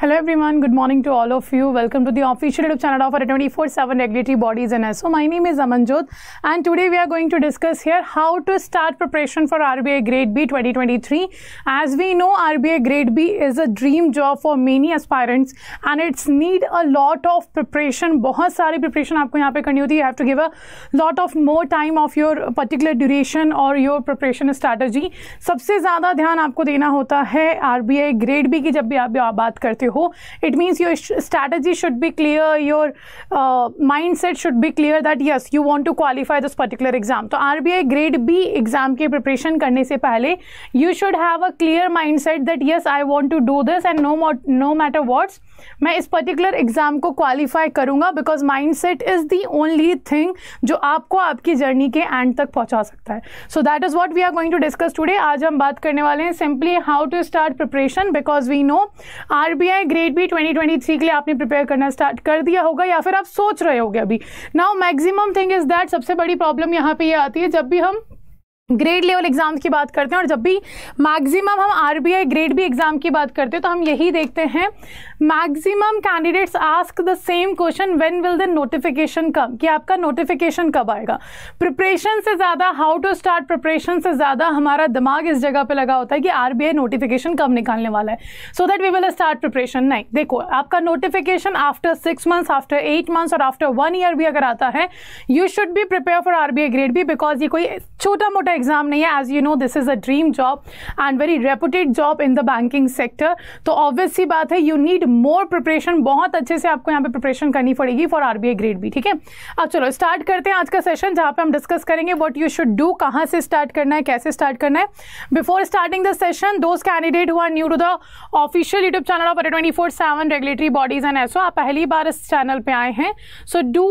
Hello everyone, good morning to all of you. Welcome to the official YouTube channel of our 24-7 regulatory bodies and so my name is Amanjot and today we are going to discuss here how to start preparation for RBI Grade B 2023. As we know, RBI Grade B is a dream job for many aspirants and it's need a lot of preparation. बहुत सारी preparation आपको यहाँ पे करनी होती है. You have to give a lot of more time of your particular duration or your preparation strategy. सबसे ज़्यादा ध्यान आपको देना होता है RBI Grade B की जब भी आप बात करते सकते हो it means your strategy should be clear your mind set should be clear that yes you want to qualify this particular exam तो R B I grade B exam की प्रिपरेशन करने से पहले you should have a clear mind set that yes I want to do this and no no matter what's मैं इस particular exam को qualify करूँगा because mind set is the only thing जो आपको आपकी जर्नी के एंड तक पहुँचा सकता है so that is what we are going to discuss today आज हम बात करने वाले हैं simply how to start preparation because we know R B I grade B twenty twenty three के लिए आपने प्रिपेयर करना स्टार्ट कर दिया होगा या फिर आप सोच रहे होगे अभी now maximum thing is that सबसे बड़ी प्रॉब्लम यहाँ पे ये यह आती है जब भी हम ग्रेड लेवल एग्जाम्स की बात करते हैं और जब भी मैक्सिमम हम आरबीआई ग्रेड बी एग्ज़ाम की बात करते हैं तो हम यही देखते हैं maximum candidates ask the same question when will the notification come कि आपका नोटिफिकेशन कब आएगा प्रिपरेशन से ज़्यादा हाउ टू स्टार्ट प्रिपरेशन से ज़्यादा हमारा दिमाग इस जगह पर लगा होता है कि आर नोटिफिकेशन कब निकालने वाला है so that we will start preparation नहीं देखो आपका notification after six months after eight months और आफ्टर वन ईयर भी अगर आता है यू शुड भी prepare for R grade B because ये कोई छोटा मोटा एग्जाम नहीं है as you know this is a dream job and very reputed job in the banking sector तो ऑब्वियस सी बात है यू नीड मोर प्रिपरेशन बहुत अच्छे से आपको यहाँ पे प्रिपरेशन करनी पड़ेगी फॉर आर ग्रेड भी ठीक है अब चलो स्टार्ट करते हैं आज का सेशन जहाँ पे हम डिस्कस करेंगे वट यू शुड डू कहाँ से स्टार्ट करना है कैसे स्टार्ट करना है before starting the session those candidate हुआ new to the official YouTube channel of twenty four seven regulatory bodies and एसो आप पहली बार इस चैनल पर आए हैं so do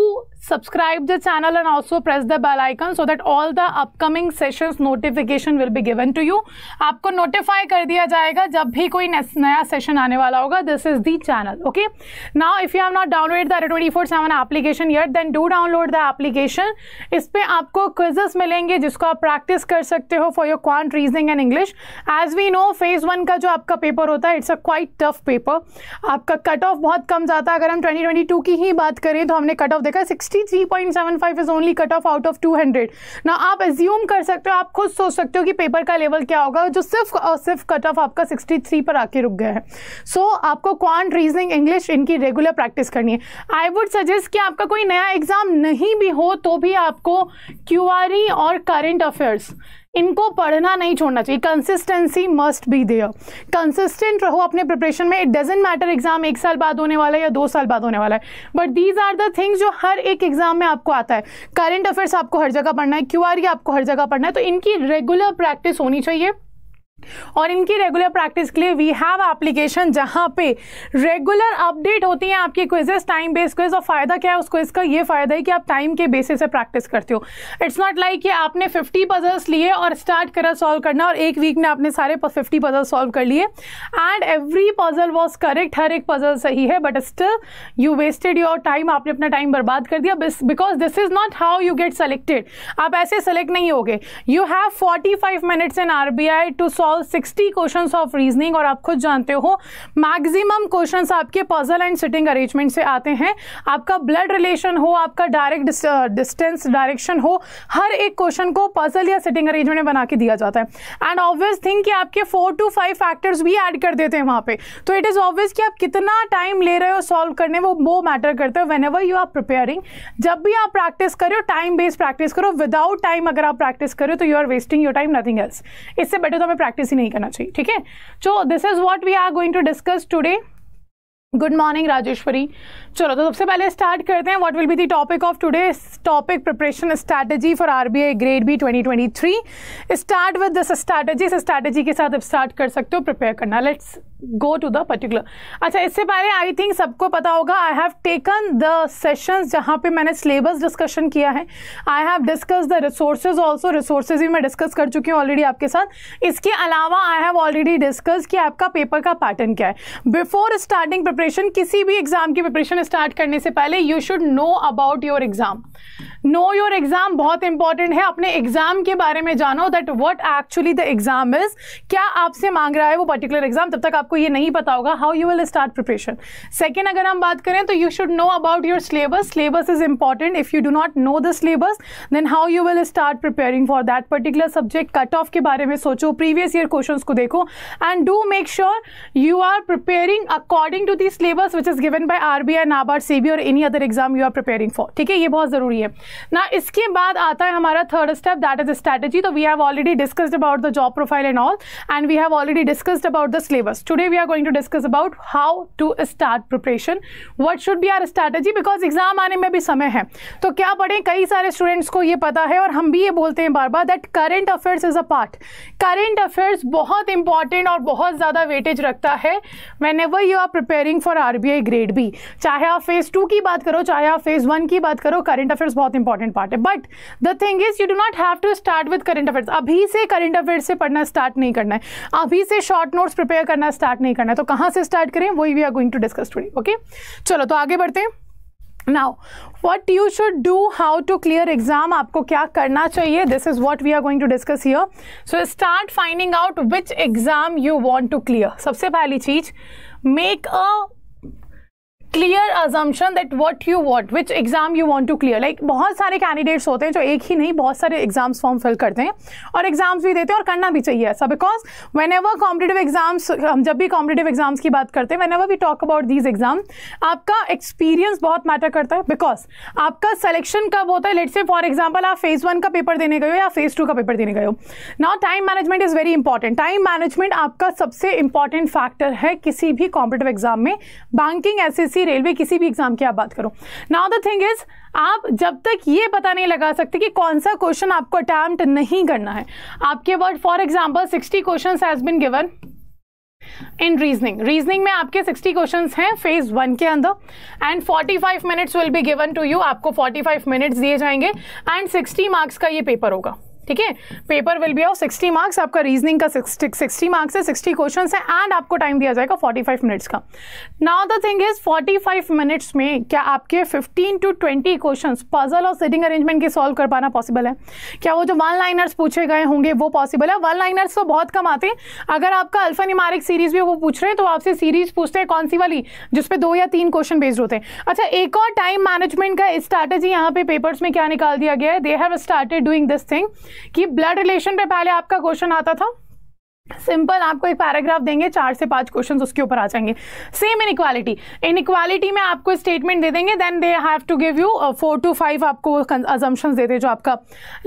subscribe the channel and also press the bell icon so that all the upcoming sessions notification will be given to you आपको notify कर दिया जाएगा जब भी कोई नया session आने वाला होगा this is the channel okay now if you have not downloaded the 24/7 application yet then do download the application इस पे आपको quizzes मिलेंगे जिसको आप practice कर सकते हो for your quant reasoning and English as we know phase one का जो आपका paper होता है it's a quite tough paper आपका कट ऑफ बहुत कम जाता है अगर हम 2022 की ही बात करें तो हमने कट ऑफ देखा sixty 63.75 is only cut off out of 200 ना आप एज्यूम कर सकते हो आप खुद सोच सकते हो कि पेपर का लेवल क्या होगा जो सिर्फ और सिर्फ कट ऑफ आपका 63 पर आके रुक गया है सो so, आपको क्वांट रीजनिंग इंग्लिश इनकी रेगुलर प्रैक्टिस करनी है आई वुड सजेस्ट कि आपका कोई नया एग्ज़ाम नहीं भी हो तो भी आपको क्यू e और करेंट अफेयर्स इनको पढ़ना नहीं छोड़ना चाहिए consistency must be there consistent रहो अपने प्रिपरेशन में इट डजेंट मैटर एग्जाम एक साल बाद होने वाला है या दो साल बाद होने वाला है but these are the things जो हर एक एग्जाम में आपको आता है करंट अफेयर्स आपको हर जगह पढ़ना है क्यू e आपको हर जगह पढ़ना है तो इनकी रेगुलर प्रैक्टिस होनी चाहिए और इनकी रेगुलर प्रैक्टिस के लिए वी हैव एप्लीकेशन जहाँ पे रेगुलर अपडेट होती हैं आपकी क्विजेस टाइम बेस्ड क्विज और फ़ायदा क्या है उसको इसका ये फ़ायदा है कि आप टाइम के बेसिस से प्रैक्टिस करते हो इट्स नॉट लाइक कि आपने फिफ्टी पजल्स लिए और स्टार्ट करा सॉल्व करना और एक वीक में आपने सारे फिफ्टी पजल सॉल्व कर लिए and every puzzle was correct हर एक पजल सही है but still you wasted your time आपने अपना टाइम बर्बाद कर दिया because this is not how you get selected आप ऐसे सेलेक्ट नहीं होगे you have forty five minutes in are to solve all sixty question of reasoning और आप खुद जानते हो मैक्सिमम क्वेश्चन आपके पजल एंड सिटिंग अरेंजमेंट से आते हैं आपका ब्लड रिलेशन हो आपका डायरेक्ट डिस्टेंस डायरेक्शन हो हर एक क्वेश्चन को पजल या सिटिंग अरेंजमेंट में बना के दिया जाता है एंड ऑब्वियस थिंग कि आपके फोर टू फाइव फैक्टर्स भी ऐड कर देते हैं वहाँ पे तो इट इज़ ऑब्वियस कि आप कितना टाइम ले रहे हो सॉल्व करने वो वो मैटर करते है whenever you are preparing जब भी आप प्रैक्टिस करो टाइम बेस्ड प्रैक्टिस करो विदाउट टाइम अगर आप प्रैक्टिस करो तो you are wasting your time nothing else इससे बेटर तो हमें प्रैक्टिस प्रैक्टिस ही नहीं करना चाहिए ठीक है so this is what we are going to discuss today good morning Rajeshwari चलो तो सबसे पहले स्टार्ट करते हैं what will be the topic of today topic preparation strategy for RBI grade B 2023 start with this strategy strategy के साथ आप start कर सकते हो प्रिपेयर करना let's go to the particular अच्छा इससे पहले आई थिंक सबको पता होगा I have taken the sessions जहाँ पे मैंने सिलेबस डिस्कशन किया है I have discuss the resources also resources भी मैं डिस्कस कर चुकी हूँ ऑलरेडी आपके साथ इसके अलावा आई हैव ऑलरेडी डिस्कस कि आपका पेपर का पैटर्न क्या है बिफोर स्टार्टिंग प्रिपरेशन किसी भी एग्ज़ाम की प्रिपरेशन स्टार्ट करने से पहले you should know about your exam know your exam बहुत इंपॉर्टेंट है अपने एग्ज़ाम के बारे में जानो that what actually the exam is क्या आपसे मांग रहा है वो पर्टिकुलर एग्ज़ाम तब तक आपको ये नहीं पता होगा how you will start preparation second अगर हम बात करें तो you should know about your syllabus syllabus is important if you do not know the syllabus then how you will start preparing for that particular subject cut off के बारे में सोचो previous year question को देखो and do make sure you are preparing according to the the syllabus which is given by R B I NABARD SEBI और any other exam you are preparing for ठीक है ये बहुत ज़रूरी है ना इसके बाद आता है हमारा third step that is strategy तो we have already discussed about the job profile and all and we have already discussed about the syllabus today we are going to discuss about how to start preparation what should be our strategy because exam आने में भी समय है तो क्या पढ़ें कई सारे स्टूडेंट्स को ये पता है और हम भी ये बोलते हैं बार बार that current affairs is a part current affairs बहुत इंपॉर्टेंट और बहुत ज़्यादा वेटेज रखता है whenever you are preparing waiting for RBI grade B चाहे आप फेज टू की बात करो चाहे आप फेज वन की बात करो करंट अफेयर्स बहुत इंपॉर्टेंट पार्ट है but the thing is you do not have to start with current affairs अभी से करंट अफेयर्स से पढ़ना स्टार्ट नहीं करना है अभी से शॉर्ट नोट्स प्रिपेयर करना स्टार्ट नहीं करना है तो कहाँ से स्टार्ट करें वही we are going to discuss today okay चलो तो आगे बढ़ते हैं now what you should do how to clear exam आपको क्या करना चाहिए this is what we are going to discuss here so start finding out which exam you want to clear सबसे पहली चीज़ make a clear assumption that what you what which exam you want to clear like बहुत सारे candidates होते हैं जो एक ही नहीं बहुत सारे एग्जाम्स फॉर्म फिल करते हैं और एग्जाम्स भी देते हैं और करना भी चाहिए ऐसा because whenever competitive exams हम जब भी कॉम्पिटेटिव एग्जाम्स की बात करते हैं whenever we talk about these exam आपका एक्सपीरियंस बहुत मैटर करता है बिकॉज आपका सेलेक्शन कब होता है लेट से फॉर एग्जाम्पल आप फेज़ वन का पेपर देने गए हो या फेज़ टू का पेपर देने गए हो now time management is very important time management आपका सबसे इंपॉर्टेंट फैक्टर है किसी भी कॉम्पिटेटिव एग्जाम में banking S S C railway किसी भी एग्ज़ाम की आप बात करो नाउ द थिंग इज़ आप जब तक ये पता नहीं लगा सकते कि कौन सा क्वेश्चन आपको अटैम्प्ट नहीं करना है आपके word for example sixty question has been given in reasoning reasoning में आपके 60 क्वेश्चंस हैं फेज वन के अंदर and 45 minutes will be given to you आपको 45 मिनट्स दिए जाएंगे एंड 60 मार्क्स का ये पेपर होगा ठीक है paper will be of 60 marks आपका रीजनिंग का 60 मार्क्स है 60 क्वेश्चंस है एंड आपको टाइम दिया जाएगा 45 मिनट्स का now the thing is 45 minutes में क्या आपके 15 टू 20 क्वेश्चंस पजल और सिटिंग अरेंजमेंट के सॉल्व कर पाना पॉसिबल है क्या वो जो वन लाइनर्स पूछे गए होंगे वो पॉसिबल है वन लाइनर्स तो बहुत कम आते हैं अगर आपका अल्फा निमारिक सीरीज भी वो पूछ रहे हैं तो आपसे सीरीज पूछते हैं कौन सी वाली जिसपे दो या तीन क्वेश्चन बेस्ड होते हैं अच्छा एक और टाइम मैनेजमेंट का स्ट्रैटेजी यहाँ पे पेपर्स में क्या निकाल दिया गया है they have started doing this thing कि ब्लड रिलेशन पे पहले आपका क्वेश्चन आता था सिंपल आपको एक पैराग्राफ देंगे चार से पांच क्वेश्चंस उसके ऊपर आ जाएंगे same inequality inequality में आपको स्टेटमेंट दे देंगे then uh, they have to give you four to five आपको अजम्पन्स देते जो आपका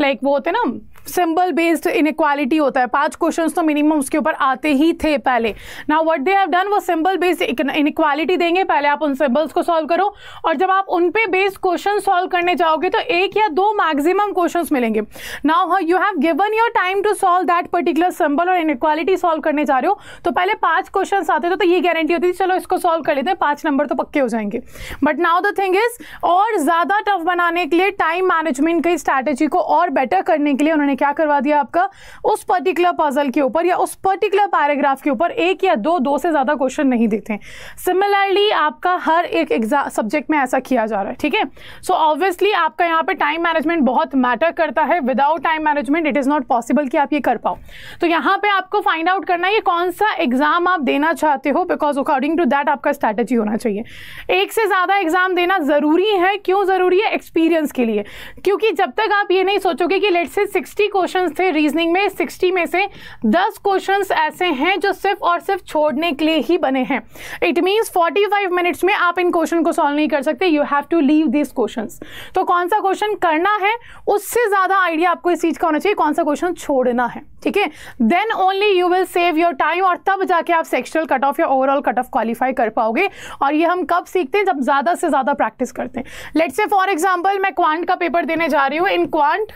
लाइक like, वो होते ना सिंबल बेस्ड इनक्वालिटी होता है पांच क्वेश्चंस तो मिनिमम उसके ऊपर आते ही थे पहले now what they have done वो सिंबल बेस्ड इनक्वालिटी देंगे पहले आप उन सिंबल्स को सॉल्व करो और जब आप उन पे बेस्ड क्वेश्चन सॉल्व करने जाओगे तो एक या दो मैक्सिमम क्वेश्चन मिलेंगे now you have given your time to solve that particular symbol और इनक्वालिटी सॉल्व करने जा रहे हो तो पहले पांच क्वेश्चन आते थे तो ये गारंटी होती थी चलो इसको सॉल्व कर लेते हैं पांच नंबर तो पक्के हो जाएंगे but now the thing is और ज़्यादा टफ बनाने के लिए टाइम मैनेजमेंट की स्ट्रैटेजी को और बेटर करने के लिए उन्होंने क्या करवा दिया आपका उस पर्टिकुलर पजल के ऊपर या उस पर्टिकुलर पैराग्राफ के ऊपर एक या दो दो से ज़्यादा क्वेश्चन नहीं देते हैं सिमिलरली आपका हर एक एग्जाम सब्जेक्ट में ऐसा किया जा रहा है ठीक है सो ऑब्वियसली आपका यहाँ पे टाइम मैनेजमेंट बहुत मैटर करता है without time management it is not possible कि आप ये कर पाओ तो यहाँ पे आपको फाइंड आउट करना है कौन सा एग्ज़ाम आप देना चाहते हो बिकॉज अकॉर्डिंग टू दैट आपका स्ट्रैटेजी होना चाहिए एक से ज़्यादा एग्ज़ाम देना ज़रूरी है क्यों ज़रूरी है एक्सपीरियंस के लिए क्योंकि जब तक आप ये नहीं सोचोगे कि लेट से सिक्सटी क्वेश्चन थे रीजनिंग में सिक्सटी में से दस क्वेश्चन ऐसे हैं जो सिर्फ और सिर्फ छोड़ने के लिए ही बने हैं it means forty five minutes में आप इन क्वेश्चन को सॉल्व नहीं कर सकते you have to leave this question तो कौन सा क्वेश्चन करना है उससे ज़्यादा आइडिया आपको इस चीज़ का होना चाहिए कौन सा क्वेश्चन छोड़ना है ठीक है then only you will save your time और तब जाके आप सेक्शुअल कट ऑफ या ओवरऑल कट ऑफ क्वालिफाई कर पाओगे और ये हम कब सीखते हैं जब ज़्यादा से ज़्यादा प्रैक्टिस करते हैं लेट्स से फॉर एग्जाम्पल मैं क्वांट का पेपर देने जा रही हूँ इन क्वांट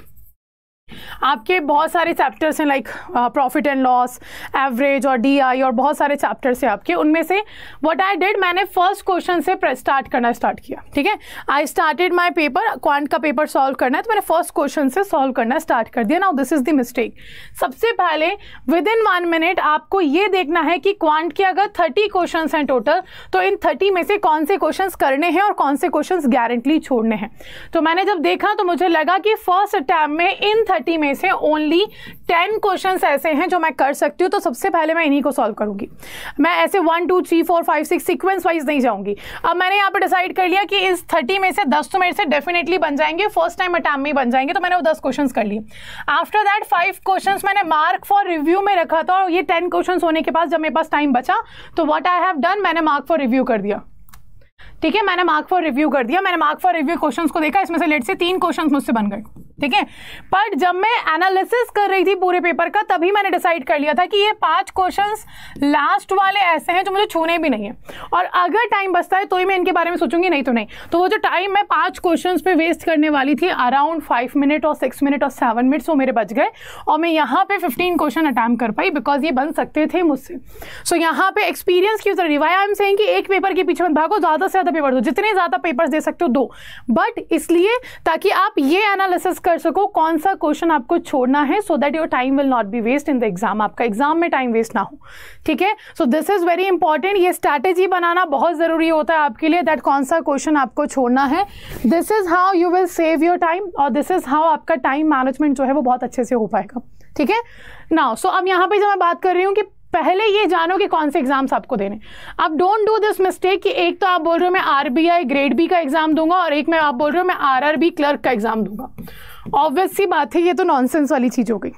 आपके बहुत सारे चैप्टर्स हैं like profit and loss average और डीआई और बहुत सारे चैप्टर्स हैं आपके उनमें से व्हाट आई डिड मैंने फर्स्ट क्वेश्चन से स्टार्ट करना स्टार्ट किया ठीक है I started my paper quant का पेपर सॉल्व करना है तो मैंने फर्स्ट क्वेश्चन से सॉल्व करना स्टार्ट कर दिया now this is the mistake सबसे पहले विद इन वन मिनट आपको ये देखना है कि क्वांट के अगर थर्टी क्वेश्चन हैं टोटल तो इन थर्टी में से कौन से क्वेश्चन करने हैं और कौन से क्वेश्चन गारंटली छोड़ने हैं तो मैंने जब देखा तो मुझे लगा कि फर्स्ट अटैम्प में इन 30 थर्टी में से ओनली टेन क्वेश्चन ऐसे हैं जो मैं कर सकती हूँ तो सबसे पहले मैं इन्हीं को सॉल्व करूंगी मैं ऐसे one two three four five six sequence wise नहीं जाऊंगी अब मैंने यहाँ पर डिसाइड कर लिया कि इस थर्टी में से दस तो मेरे से डेफिनेटली बन जाएंगे फर्स्ट टाइम अटैम्प में बन जाएंगे तो मैंने वो दस क्वेश्चन कर लिए आफ्टर दैट फाइव क्वेश्चन मैंने मार्क फॉर रिव्यू में रखा था और ये टेन क्वेश्चन होने के बाद जब मेरे पास टाइम बचा तो वट आई हैव डन मैंने मार्क फॉर रिव्यू कर दिया ठीक है मैंने मार्क फॉर रिव्यू कर दिया मैंने मार्क फॉर रिव्यू क्वेश्चंस को देखा इसमें से लेट से तीन क्वेश्चंस मुझसे बन गए ठीक है पर जब मैं एनालिसिस कर रही थी पूरे पेपर का तभी मैंने डिसाइड कर लिया था कि ये पांच क्वेश्चंस लास्ट वाले ऐसे हैं जो मुझे छूने भी नहीं है और अगर टाइम बचता है तो ही मैं इनके बारे में सोचूंगी नहीं तो नहीं तो वो जो टाइम मैं पांच क्वेश्चन पे वेस्ट करने वाली थी अराउंड फाइव मिनट और सिक्स मिनट और सेवन मिनट्स वो मेरे बच गए और मैं यहाँ पे फिफ्टीन क्वेश्चन अटैम्प कर पाई बिकॉज ये बन सकते थे मुझसे सो so, यहाँ पे एक्सपीरियंस की जरूरी वाई आई एम सेइंग कि एक पेपर के पीछे मत भागो ज़्यादा से ज़्यादा ज्यादा पेपर दो जितने ज़्यादा पेपर दे सकते हो दो बट इसलिए ताकि आप ये एनालिसिस कर सको कौन सा क्वेश्चन आपको छोड़ना है so that your time will not be waste in the exam आपका एग्जाम में टाइम वेस्ट ना हो ठीक है so this is very important ये स्ट्रैटेजी बनाना बहुत ज़रूरी होता है आपके लिए दैट कौन सा क्वेश्चन आपको छोड़ना है this is how you will save your time और दिस इज़ हाउ आपका टाइम मैनेजमेंट जो है वो बहुत अच्छे से हो पाएगा ठीक है ना सो अब यहाँ पे जब मैं बात कर रही हूँ कि पहले ये जानो कि कौन से एग्ज़ाम्स आपको देने आप डोंट डू दिस मिस्टेक कि एक तो आप बोल रहे हो मैं आरबीआई ग्रेड बी का एग्ज़ाम दूंगा और एक में आप बोल रहे हो मैं आरआरबी क्लर्क का एग्ज़ाम दूंगा ऑब्वियस सी बात है ये तो नॉनसेंस वाली चीज़ हो गई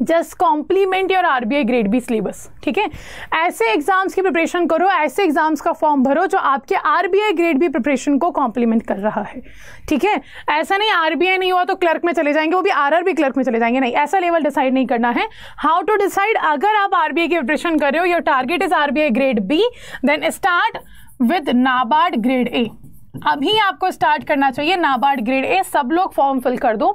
just complement your R B I grade B syllabus ठीक है ऐसे एग्जाम्स की प्रिपरेशन करो ऐसे एग्जाम्स का फॉर्म भरो जो आपके R B I grade B preparation को कॉम्प्लीमेंट कर रहा है ठीक है ऐसा नहीं आर बी आई नहीं हुआ तो क्लर्क में चले जाएंगे वो भी आर आर बी क्लर्क में चले जाएंगे नहीं ऐसा लेवल डिसाइड नहीं करना है हाउ टू डिसाइड अगर आप आर बी आई की प्रिपरेशन कर रहे हो your target is R B I grade B then start with NABARD grade A अभी आपको स्टार्ट करना चाहिए नाबार्ड ग्रेड ए सब लोग फॉर्म फिल कर दो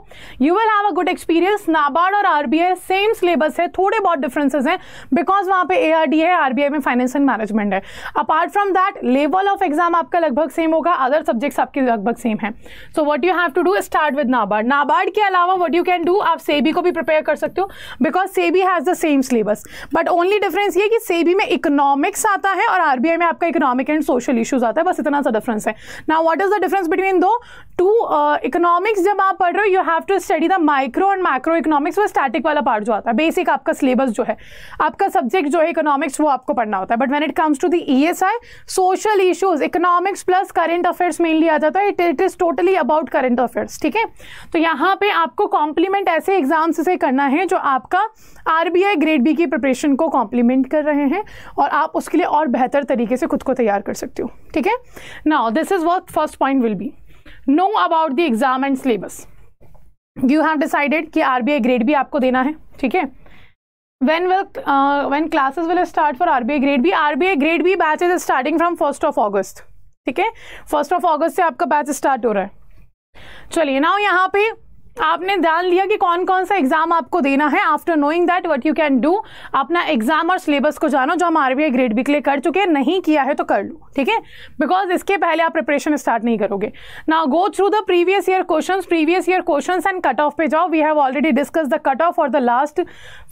you will have a good experience NABARD और आरबीआई सेम सिलेबस है थोड़े बहुत डिफरेंसेस हैं बिकॉज वहां पे एआरडी है आरबीआई में फाइनेंस एंड मैनेजमेंट है apart from that level of exam आपका लगभग सेम होगा अदर सब्जेक्ट्स आपके लगभग सेम है so what you have to do start with NABARD NABARD के अलावा वट यू कैन डू आप सेबी को भी प्रिपेयर कर सकते हो because SEBI has the same syllabus but only difference ये कि सेबी में इकोनॉमिक्स आता है और आरबीआई में आपका इकोनॉमिक एंड सोशल इशूज आता है बस इतना सा डिफरेंस है now what is the difference between दो टू इकोनॉमिक्स जब आप पढ़ रहे हो you have to study the micro and micro economics वो स्टैटिक वाला पार्ट जो आता है बेसिक आपका सिलेबस जो है आपका सब्जेक्ट जो है इकोनॉमिक्स वो आपको पढ़ना होता है but when it comes to the E S I social issues economics plus current affairs mainly आ जाता है it it is totally about current affairs ठीक है तो यहाँ पे आपको कॉम्प्लीमेंट ऐसे एग्जाम्स से करना है जो आपका R B I grade B की प्रिपरेशन को कॉम्प्लीमेंट कर रहे हैं और आप उसके लिए और बेहतर तरीके से खुद को तैयार कर सकते हो ठीक है now this is what the first point will be know about the exam and syllabus you have decided कि RBI grade भी आपको देना है ठीक है when will uh, when classes will start for RBI grade B RBI grade B batch is starting from first of August ठीक है first of अगस्त से आपका बैच स्टार्ट हो रहा है चलिए ना यहाँ पे आपने ध्यान लिया कि कौन कौन सा एग्जाम आपको देना है after knowing that what you can do अपना एग्जाम और सिलेबस को जानो जो हम आरबीआई ग्रेड भी के लिए कर चुके हैं नहीं किया है तो कर लो ठीक है बिकॉज इसके पहले आप प्रिपरेशन स्टार्ट नहीं करोगे ना go through the previous year question previous year question and cut off पे जाओ we have already discuss the cut off for the last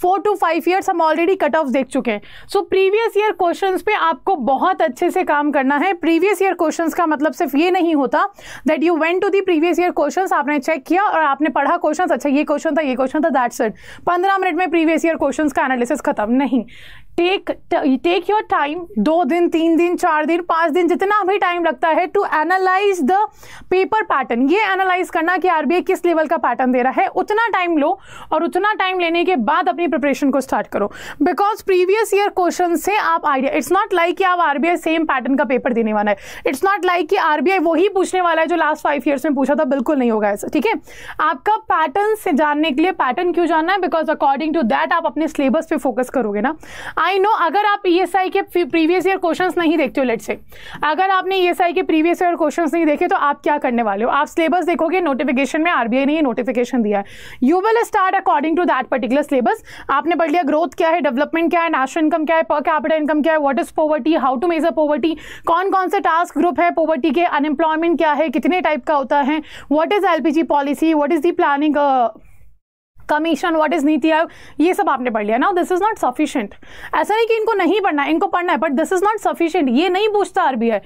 four to five years हम ऑलरेडी कट ऑफ देख चुके हैं so previous year question पे आपको बहुत अच्छे से काम करना है प्रीवियस ईयर क्वेश्चन का मतलब सिर्फ ये नहीं होता that you went to the previous year question आपने चेक किया और आपने पढ़ा क्वेश्चन अच्छा ये क्वेश्चन था ये क्वेश्चन था दैट्स इट पंद्रह मिनट में प्रीवियस ईयर क्वेश्चन का एनालिसिस खत्म नहीं टेक टेक योर टाइम दो दिन तीन दिन चार दिन पाँच दिन जितना भी टाइम लगता है to analyse the paper pattern ये एनालाइज करना कि आरबीआई किस लेवल का पैटर्न दे रहा है उतना टाइम लो और उतना टाइम लेने के बाद अपनी प्रिपरेशन को स्टार्ट करो बिकॉज प्रीवियस ईयर क्वेश्चन से आप आइडिया इट्स नॉट लाइक कि आप आरबीआई सेम पैटर्न का पेपर देने वाला है इट्स नॉट लाइक कि आरबीआई वही पूछने वाला है जो लास्ट फाइव ईयर्स में पूछा था बिल्कुल नहीं होगा ऐसा ठीक है आपका पैटर्न से जानने के लिए पैटर्न क्यों जानना है बिकॉज अकॉर्डिंग टू दैट आप अपने सिलेबस पे फोकस करोगे ना आई नो अगर आप ई e के प्रीवियस ईयर क्वेश्चन नहीं देखते हो लेट से अगर आपने ई e के प्रीवियस ईयर क्वेश्चन नहीं देखे तो आप क्या करने वाले हो आप सिलेबस देखोगे नोटिफिकेशन में आरबीआई ने ये नोटिफिकेशन दिया है you will start according to that particular syllabus आपने पढ़ लिया ग्रोथ क्या है डेवलपमेंट क्या है नेशनल इनकम क्या है पर कैपिटल इनकम क्या है what is poverty how to measure poverty कौन कौन से टास्क ग्रुप है पॉवर्टी के अनएम्प्लॉयमेंट क्या है कितने टाइप का होता है what is G policy what is the planning commission what is NITI Aayog ये सब आपने पढ़ लिया ना दिस इज़ नॉट सफिशियंट ऐसा नहीं कि इनको नहीं पढ़ना है इनको पढ़ना है but this is not sufficient ये नहीं पूछता RBI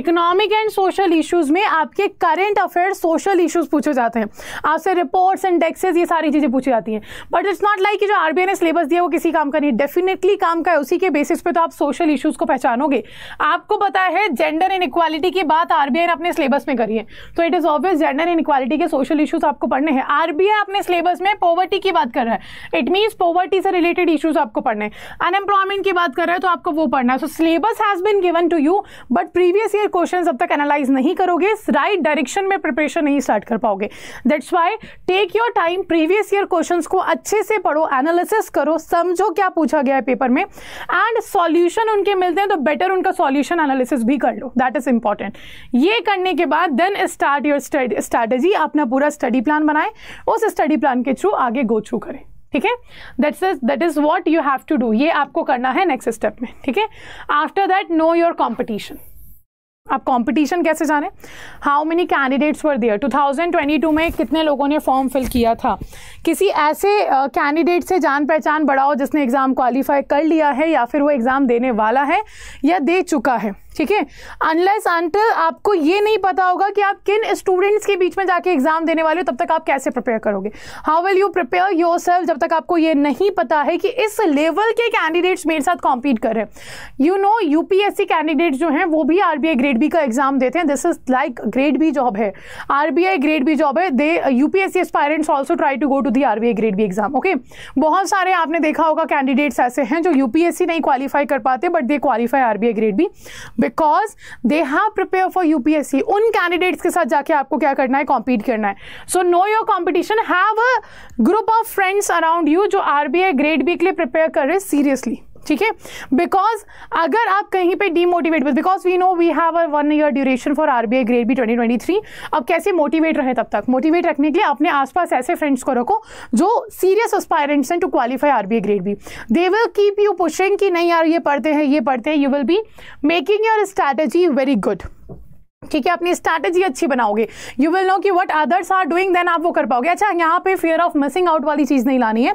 economic and social issues में आपके करंट अफेयर सोशल इश्यूज़ पूछे जाते हैं आपसे रिपोर्ट्स एंड टैक्सेज ये सारी चीज़ें पूछी जाती हैं बट इट्स नॉट लाइक कि जो आर ने सिलेबस दिया वो किसी काम का नहीं डेफिनेटली काम का है उसी के बेसिस पे तो आप सोशल इशूज़ को पहचानोगे आपको पता है जेंडर इन इक्वालिटी की बात आर ने अपने सिलेबस में करी है तो it is obvious gender inequality के सोशल इशूज़ आपको पढ़ने हैं आर अपने सिलेबस में पोवर्टी पॉवर्टी की बात कर रहा है इट मीन्स पॉवर्टी से रिलेटेड इशूज आपको पढ़ने अनएम्प्लॉयमेंट की बात कर रहे हैं तो आपको वो पढ़ना है so syllabus has been given to you but previous year question अब तक एनालाइज नहीं करोगे राइट डायरेक्शन में प्रिपरेशन नहीं स्टार्ट कर पाओगे that's why take your time previous year question को अच्छे से पढ़ो एनालिसिस करो समझो क्या पूछा गया है पेपर में एंड सॉल्यूशन उनके मिलते हैं तो बेटर उनका सॉल्यूशन एनालिसिस भी कर लो दैट इज इंपॉर्टेंट ये करने के बाद then start your study strategy अपना पूरा स्टडी प्लान बनाए उस स्टडी प्लान के थ्रू आगे आगे गो थ्रू करें ठीक है that is that is what you have to do ये आपको करना है नेक्स्ट स्टेप में ठीक है after that know your competition आप कंपटीशन कैसे जाने how many candidates were there 2022 में कितने लोगों ने फॉर्म फिल किया था किसी ऐसे कैंडिडेट uh, से जान पहचान बढ़ाओ जिसने एग्ज़ाम क्वालिफाई कर लिया है या फिर वो एग्ज़ाम देने वाला है या दे चुका है ठीक है अनलेस अंटिल आपको ये नहीं पता होगा कि आप किन स्टूडेंट्स के बीच में जाके एग्जाम देने वाले हो तब तक आप कैसे प्रिपेयर करोगे how will you prepare yourself जब तक आपको ये नहीं पता है कि इस लेवल के कैंडिडेट्स मेरे साथ कॉम्पीट कर रहे हैं यू नो यूपीएससी कैंडिडेट्स जो हैं वो भी आर ग्रेड बी का एग्जाम देते हैं this is like grade B job है आर ग्रेड बी जॉब है they U P S C aspirants also try to go to the R grade B exam okay बहुत सारे आपने देखा होगा कैंडिडेट्स ऐसे हैं जो यू नहीं क्वालिफाई कर पाते but they qualify R grade B because they have prepare for UPSC उन कैंडिडेट्स के साथ जाके आपको क्या करना है कॉम्पीट करना है so know your competition have a group of friends around you जो आर ग्रेड बी के लिए प्रिपेयर कर रहे हैं सीरियसली ठीक है बिकॉज अगर आप कहीं पे demotivate because we know we have a one year duration for R B I grade B twenty twenty three अब कैसे मोटिवेट रहे तब तक मोटिवेट रखने के लिए अपने आसपास ऐसे फ्रेंड्स को रखो जो सीरियस एस्पायरेंट्स हैं to qualify R B I grade B they will keep you pushing कि नहीं यार ये पढ़ते हैं ये पढ़ते हैं you will be making your strategy very good ठीक है अपनी स्ट्रैटेजी अच्छी बनाओगे यू विल नो कि what others are doing then आप वो कर पाओगे अच्छा यहाँ पे फियर ऑफ मिसिंग आउट वाली चीज़ नहीं लानी है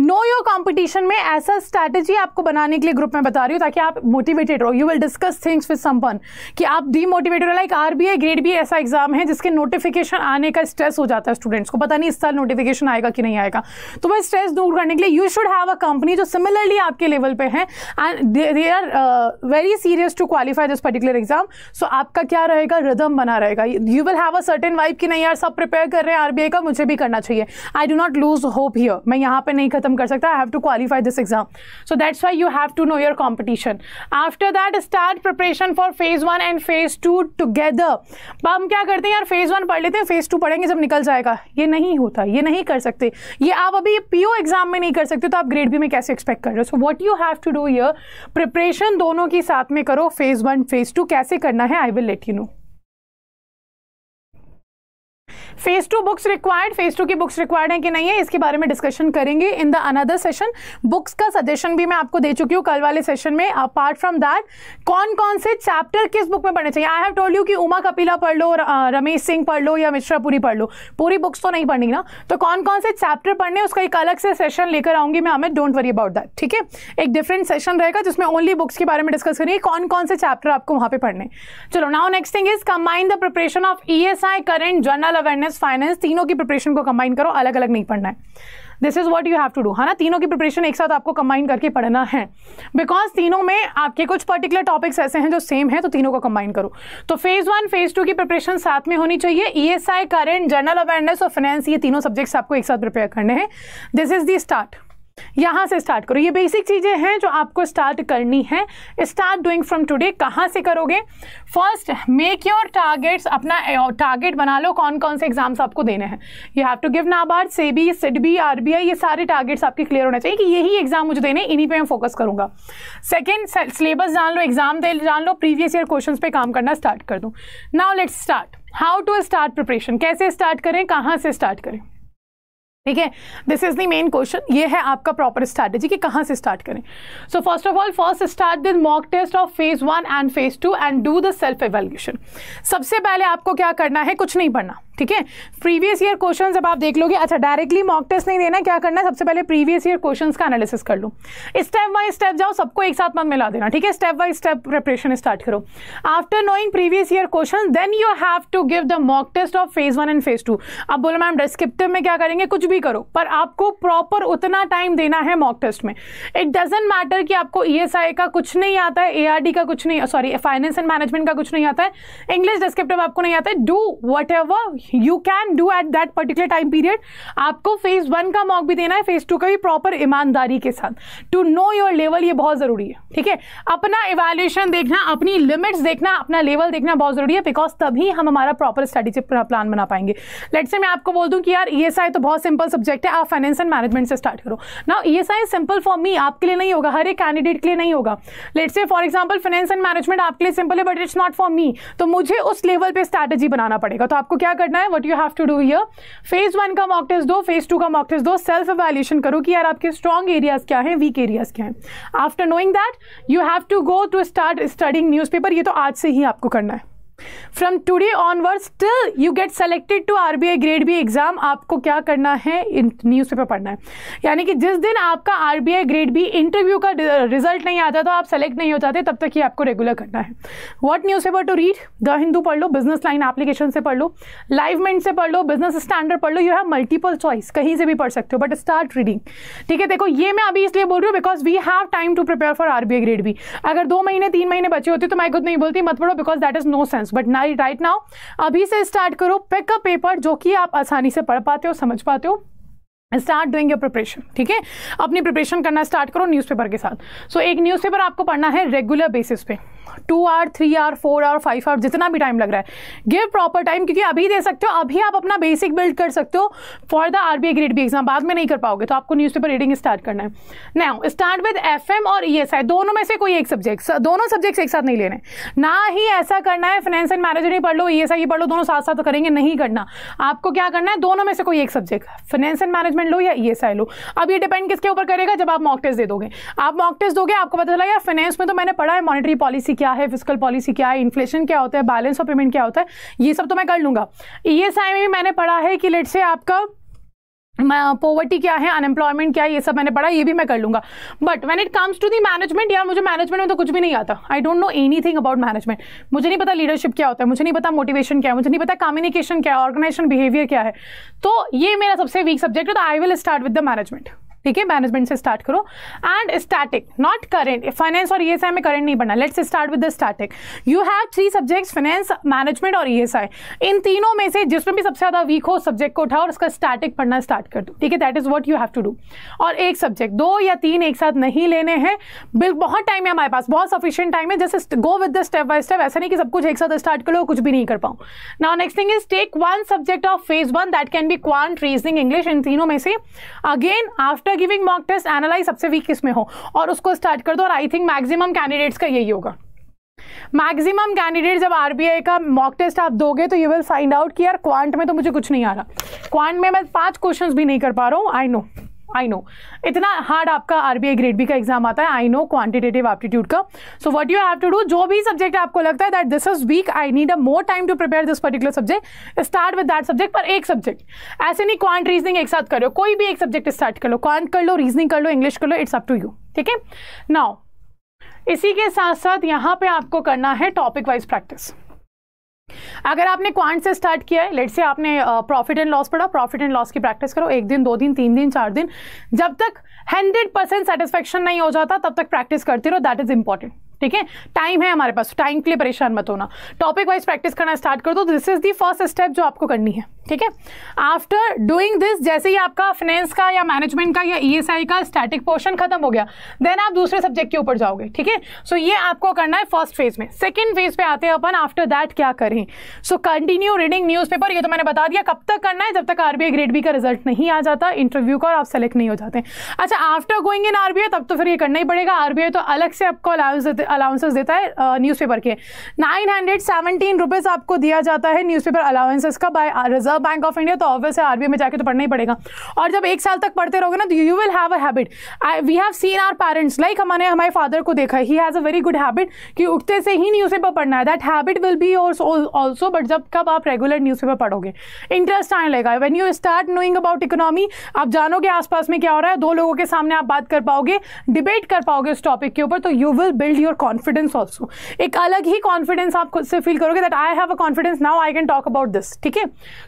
नो योर कंपटीशन में ऐसा स्ट्रैटेजी आपको बनाने के लिए ग्रुप में बता रही हूँ ताकि आप मोटिवेटेड रहो you will discuss things with someone कि आप demotivated like R B I grade B ऐसा एग्जाम है जिसके नोटिफिकेशन आने का स्ट्रेस हो जाता है स्टूडेंट्स को पता नहीं इस साल नोटिफिकेशन आएगा कि नहीं आएगा तो वह स्ट्रेस दूर करने के लिए you should have a company जो सिमिलरली आपके लेवल पे है and they are very serious to qualify this particular exam so आपका क्या रहे रहेगा रिदम बना रहेगा you will have a certain vibe कि नहीं यार सब प्रिपेयर कर रहे हैं आरबीआई का मुझे भी करना चाहिए I do not lose hope here मैं यहाँ पे नहीं खत्म कर सकता I have to qualify this exam so that's why you have to know your competition after that start preparation for phase one and phase two together हम क्या करते हैं यार फेज वन पढ़ लेते हैं फेज टू पढ़ेंगे जब निकल जाएगा ये नहीं होता ये नहीं कर सकते ये आप अभी पी एग्जाम में नहीं कर सकते तो आप ग्रेड बी में कैसे एक्सपेक्ट कर रहे हो so what you have to do your preparation दोनों के साथ में करो फेज़ वन फेज़ टू कैसे करना है I will let you know phase two books required phase two की बुक्स रिक्वायर्ड है कि नहीं है इसके बारे में डिस्कशन करेंगे in the another session books का सजेशन भी मैं आपको दे चुकी हूँ कल वाले सेशन में अपार्ट फ्रॉम दैट कौन कौन से चैप्टर किस बुक में पढ़ने चाहिए आई हैव टोल्ड यू कि उमा कपिला पढ़ लो रमेश सिंह पढ़ लो या मिश्रापुरी पढ़ लो पूरी बुक्स तो नहीं पढ़नी ना तो कौन कौन से चैप्टर पढ़ने उसका एक अलग से सेशन लेकर आऊंगी मैं हमें डोंट वरी अबाउट दैट ठीक है एक डिफरेंट सेशन रहेगा जिसमें ओनली बुक्स के बारे में डिस्कस करेंगे कौन कौन से चैप्टर आपको वहां पे पढ़ने चलो now next thing is combine the preparation of E S I current journal awareness business finance तीनों की प्रिपरेशन को कंबाइन करो अलग अलग नहीं पढ़ना है this is what you have to do है ना तीनों की प्रिपरेशन एक साथ आपको कंबाइन करके पढ़ना है बिकॉज तीनों में आपके कुछ पर्टिकुलर टॉपिक्स ऐसे हैं जो सेम है तो तीनों को कंबाइन करो तो फेज़ वन फेज़ टू की प्रिपरेशन साथ में होनी चाहिए E S I current general awareness और फाइनेंस ये तीनों सब्जेक्ट्स आपको एक साथ प्रिपेयर करने हैं दिस इज़ दी स्टार्ट यहाँ से स्टार्ट करो ये बेसिक चीज़ें हैं जो आपको स्टार्ट करनी है स्टार्ट डूइंग फ्रॉम टुडे कहाँ से करोगे फर्स्ट मेक योर टारगेट्स अपना टारगेट बना लो कौन कौन से एग्जाम्स आपको देने हैं you have to give NABARD R B I ये सारे टारगेट्स आपके क्लियर होने चाहिए कि यही एग्जाम मुझे देने इन्हीं पर मैं फोकस करूँगा सेकेंड सिलेबस जान लो एग्जाम दे जान लो प्रीवियस ईयर क्वेश्चन पर काम करना स्टार्ट कर दो now let's start how to start preparation कैसे स्टार्ट करें कहाँ से स्टार्ट करें ठीक है this is the main question ये है आपका प्रॉपर स्ट्रैटेजी कि कहाँ से स्टार्ट करें so first of all first start with mock test of phase one and phase two and do the self evaluation सबसे पहले आपको क्या करना है कुछ नहीं पढ़ना ठीक है प्रीवियस ईयर क्वेश्चंस अब आप देख लोगे अच्छा डायरेक्टली मॉक टेस्ट नहीं देना क्या करना है सबसे पहले प्रीवियस ईयर क्वेश्चंस का एनालिसिस कर लो स्टेप बाय स्टेप जाओ सबको एक साथ मत मिला देना ठीक है step by step preparation start करो after knowing previous year question then you have to give the mock test of phase one and phase two अब बोलो मैम डिस्क्रिप्टिव में क्या करेंगे कुछ भी करो पर आपको प्रॉपर उतना टाइम देना है मॉक टेस्ट में इट डजेंट मैटर कि आपको ई e का कुछ नहीं आता है ए का कुछ नहीं सॉरी फाइनेंस एंड मैनेजमेंट का कुछ नहीं आता है इंग्लिश डिस्क्रिप्टिव आपको नहीं आता है do whatever you can do at that particular time period आपको फेज वन का मॉक भी देना है फेज टू का भी प्रॉपर ईमानदारी के साथ टू नो योर लेवल ये बहुत ज़रूरी है ठीक है अपना इवेल्यूशन देखना अपनी लिमिट्स देखना अपना लेवल देखना बहुत ज़रूरी है बिकॉज तभी हम हमारा प्रॉपर स्टडी से प्लान बना पाएंगे लेट से मैं आपको बोल दूँ कि यार ई e तो बहुत सिंपल सब्जेक्ट है आप फाइनेंस एंड मैनेजमेंट से स्टार्ट करो ना E S I simple for me आपके लिए नहीं होगा हर एक कैंडिडेट के लिए नहीं होगा let say for example finance and management आपके लिए सिंपल है but it's not for me तो मुझे उस लेवल पर स्ट्रैटेजी बनाना पड़ेगा तो आपको क्या करना करना है what you have to do your phase one का मॉक टेस्ट दो फेज टू का मॉक टेस्ट दो सेल्फ एवेल्यूशन करो कि यार आपके स्ट्रॉन्ग एरियाज क्या हैं वीक एरियाज क्या हैं after knowing that you have to go to start studying newspaper ये तो आज से ही आपको करना है from today onward still you get selected to R B I grade B exam आपको क्या करना है न्यूज़ पेपर पढ़ना है यानी कि जिस दिन आपका R B I grade B interview का रिजल्ट नहीं आता तो आप सेलेक्ट नहीं हो जाते तब तक ही आपको रेगुलर करना है what newspaper to read the Hindu पढ़ लो बिजनेस लाइन एप्लीकेशन से पढ़ लो लाइव मिंट से पढ़ लो बिजनेस स्टैंडर्ड पढ़ लो यू हैव मल्टीपल चॉइस कहीं से भी पढ़ सकते हो बट स्टार्ट रीडिंग ठीक है देखो ये मैं अभी इसलिए बोल रही हूँ because we have time to prepare for R B I grade B अगर दो महीने तीन महीने बचे होते तो मैं खुद नहीं बोलती मत पढ़ो because that is no sense papers but नाई राइट नाउ अभी से स्टार्ट करो पिक अ पेपर जो कि आप आसानी से पढ़ पाते हो समझ पाते हो स्टार्ट डूइंग योर प्रिपरेशन ठीक है अपनी प्रिपरेशन करना स्टार्ट करो न्यूज़पेपर के साथ सो so, एक न्यूज़पेपर आपको पढ़ना है रेगुलर बेसिस पे two or three or four or five or जितना भी टाइम लग रहा है गिव प्रॉपर टाइम क्योंकि अभी दे सकते हो अभी आप अपना बेसिक बिल्ड कर सकते हो for the R B grade B exam बाद में नहीं कर पाओगे तो आपको न्यूज पेपर रीडिंग स्टार्ट करना है now start with F M और ई एस आई दोनों में से कोई एक सब्जेक्ट दोनों सब्जेक्ट्स एक साथ नहीं लेने ना ही ऐसा करना है फाइनेंस एंड मैनेजर ही पढ़ लो ई एस आई पढ़ लो दोनों साथ साथ करेंगे नहीं करना आपको क्या करना है दोनों में से कोई एक सब्जेक्ट फाइनेंस एंड मैनेजमेंट लो या ई एस आई लो अब ये डिपेंड किसके ऊपर करेगा जब आप मॉक टेस्ट दे दोगे आप मॉक टेस्ट दोगे आपको पता चला यार फाइनेंस में तो मैंने पढ़ा है मॉनिटरी पॉलिसी क्या है फिजिकल पॉलिसी क्या है इन्फ्लेशन क्या होता है बैलेंस ऑफ पेमेंट क्या होता है ये सब तो मैं कर लूँगा ई e एस आई में भी मैंने पढ़ा है कि लेट से आपका पॉवर्टी क्या है अनएम्प्लॉयमेंट क्या है ये सब मैंने पढ़ा ये भी मैं कर लूँगा but when it comes to the management यार मुझे मैनेजमेंट में तो कुछ भी नहीं आता I don't know anything about management मुझे नहीं पता लीडरशिप क्या होता है मुझे नहीं पता मोटिवेशन क्या है मुझे नहीं पता कम्युनिकेशन क्या है ऑर्गेनाइजेशन बिहेवियर क्या है तो ये मेरा सबसे वीक सब्जेक्ट है तो I will start with the management ठीक है मैनेजमेंट से स्टार्ट करो and static not current finance और ई एस आई में करेंट नहीं पढ़ना let's start with the static you have three subjects finance management और ई एस आई इन तीनों में से जिसमें भी सबसे ज़्यादा वीक हो सब्जेक्ट को उठाओ और उसका स्टैटिक पढ़ना स्टार्ट कर दो ठीक है that is what you have to do और एक सब्जेक्ट दो या तीन एक साथ नहीं लेने हैं बिल बहुत टाइम है हमारे पास बहुत सफिशियंट टाइम है जैसे go with the step by step ऐसा नहीं कि सब कुछ एक साथ स्टार्ट कर लो कुछ भी नहीं कर पाऊँ now next thing is take one subject of phase one that can be quan reasoning English इन तीनों में से again after after giving mock test analyse सबसे वीक किस में हो और उसको स्टार्ट कर दो और आई थिंक मैक्सिमम कैंडिडेट्स का यही होगा मैक्सिमम कैंडिडेट जब आरबीआई का मॉक टेस्ट आप दोगे तो यू विल फाइंड आउट कि यार क्वांट में तो मुझे कुछ नहीं आ रहा क्वांट में मैं पांच क्वेश्चंस भी नहीं कर पा रहा हूँ आई नो आई नो इतना हार्ड आपका आरबीआई ग्रेड बी का एग्जाम आता है आई नो क्वांटिटेटिव एप्टीट्यूड का so what you have to do जो भी सब्जेक्ट आपको लगता है that this is weak I need a more time to prepare this particular subject start with that subject पर एक सब्जेक्ट ऐसे नहीं क्वांट रीजनिंग एक साथ करो कोई भी एक सब्जेक्ट स्टार्ट कर लो क्वांट कर लो रीजनिंग कर लो इंग्लिश कर लो इट्स अप टू यू ठीक है नाउ इसी के साथ साथ यहाँ पे आपको करना है टॉपिक वाइज प्रैक्टिस अगर आपने क्वांट से स्टार्ट किया है लेट से आपने प्रॉफिट एंड लॉस पढ़ा प्रॉफिट एंड लॉस की प्रैक्टिस करो एक दिन दो दिन तीन दिन चार दिन जब तक हंड्रेड परसेंट सेटिस्फेक्शन नहीं हो जाता तब तक प्रैक्टिस करते रहो दैट इज इंपॉर्टेंट ठीक है टाइम है हमारे पास टाइम के लिए परेशान मत होना टॉपिक वाइज प्रैक्टिस करना स्टार्ट कर दो this is the first step जो आपको करनी है ठीक है आफ्टर डूइंग दिस जैसे ही आपका फाइनेंस का या मैनेजमेंट का या ईएसआई e का स्टैटिक पोर्शन खत्म हो गया देन आप दूसरे सब्जेक्ट के ऊपर जाओगे ठीक है सो ये आपको करना है फर्स्ट फेज में सेकेंड फेज पे आते हैं अपन आफ्टर दैट क्या करें सो कंटिन्यू रीडिंग न्यूज ये तो मैंने बता दिया कब तक करना है जब तक आरबीआई ग्रेड बी का रिजल्ट नहीं आ जाता इंटरव्यू का और आप सेलेक्ट नहीं हो जाते अच्छा आफ्टर गोइंग इन आरबीआई तब तो फिर ये करना ही पड़ेगा आरबीआई तो अलग से आपको अलाउंस अलाउंसेस देता है न्यूज पेपर के नाइन हंड्रेड सेवनटीन रुपीज़ आपको दिया जाता है न्यूज पेपर अलाउंसेस का by Reserve Bank of India तो ऑब्वियस है आरबीआई में जाके तो पढ़ना ही पड़ेगा और जब एक साल तक पढ़ते रहोगे ना तो you will have a habit we have seen our parents like हमारे हमारे फादर को देखा ही has a very good habit कि उठते से ही न्यूज़पेपर पढ़ना है that habit will be yours also but जब कब आप रेगुलर न्यूज़पेपर पढ़ोगे इंटरेस्ट आने लगेगा when you start knowing about economy आप जानोगे आसपास में क्या हो रहा है दो लोगों के सामने आप बात कर पाओगे डिबेट कर पाओगे उस टॉपिक के ऊपर तो you will build your confidence also एक अलग ही कॉन्फिडेंस आप खुद से फील करोगे that I have a confidence now I can talk about this ठीक है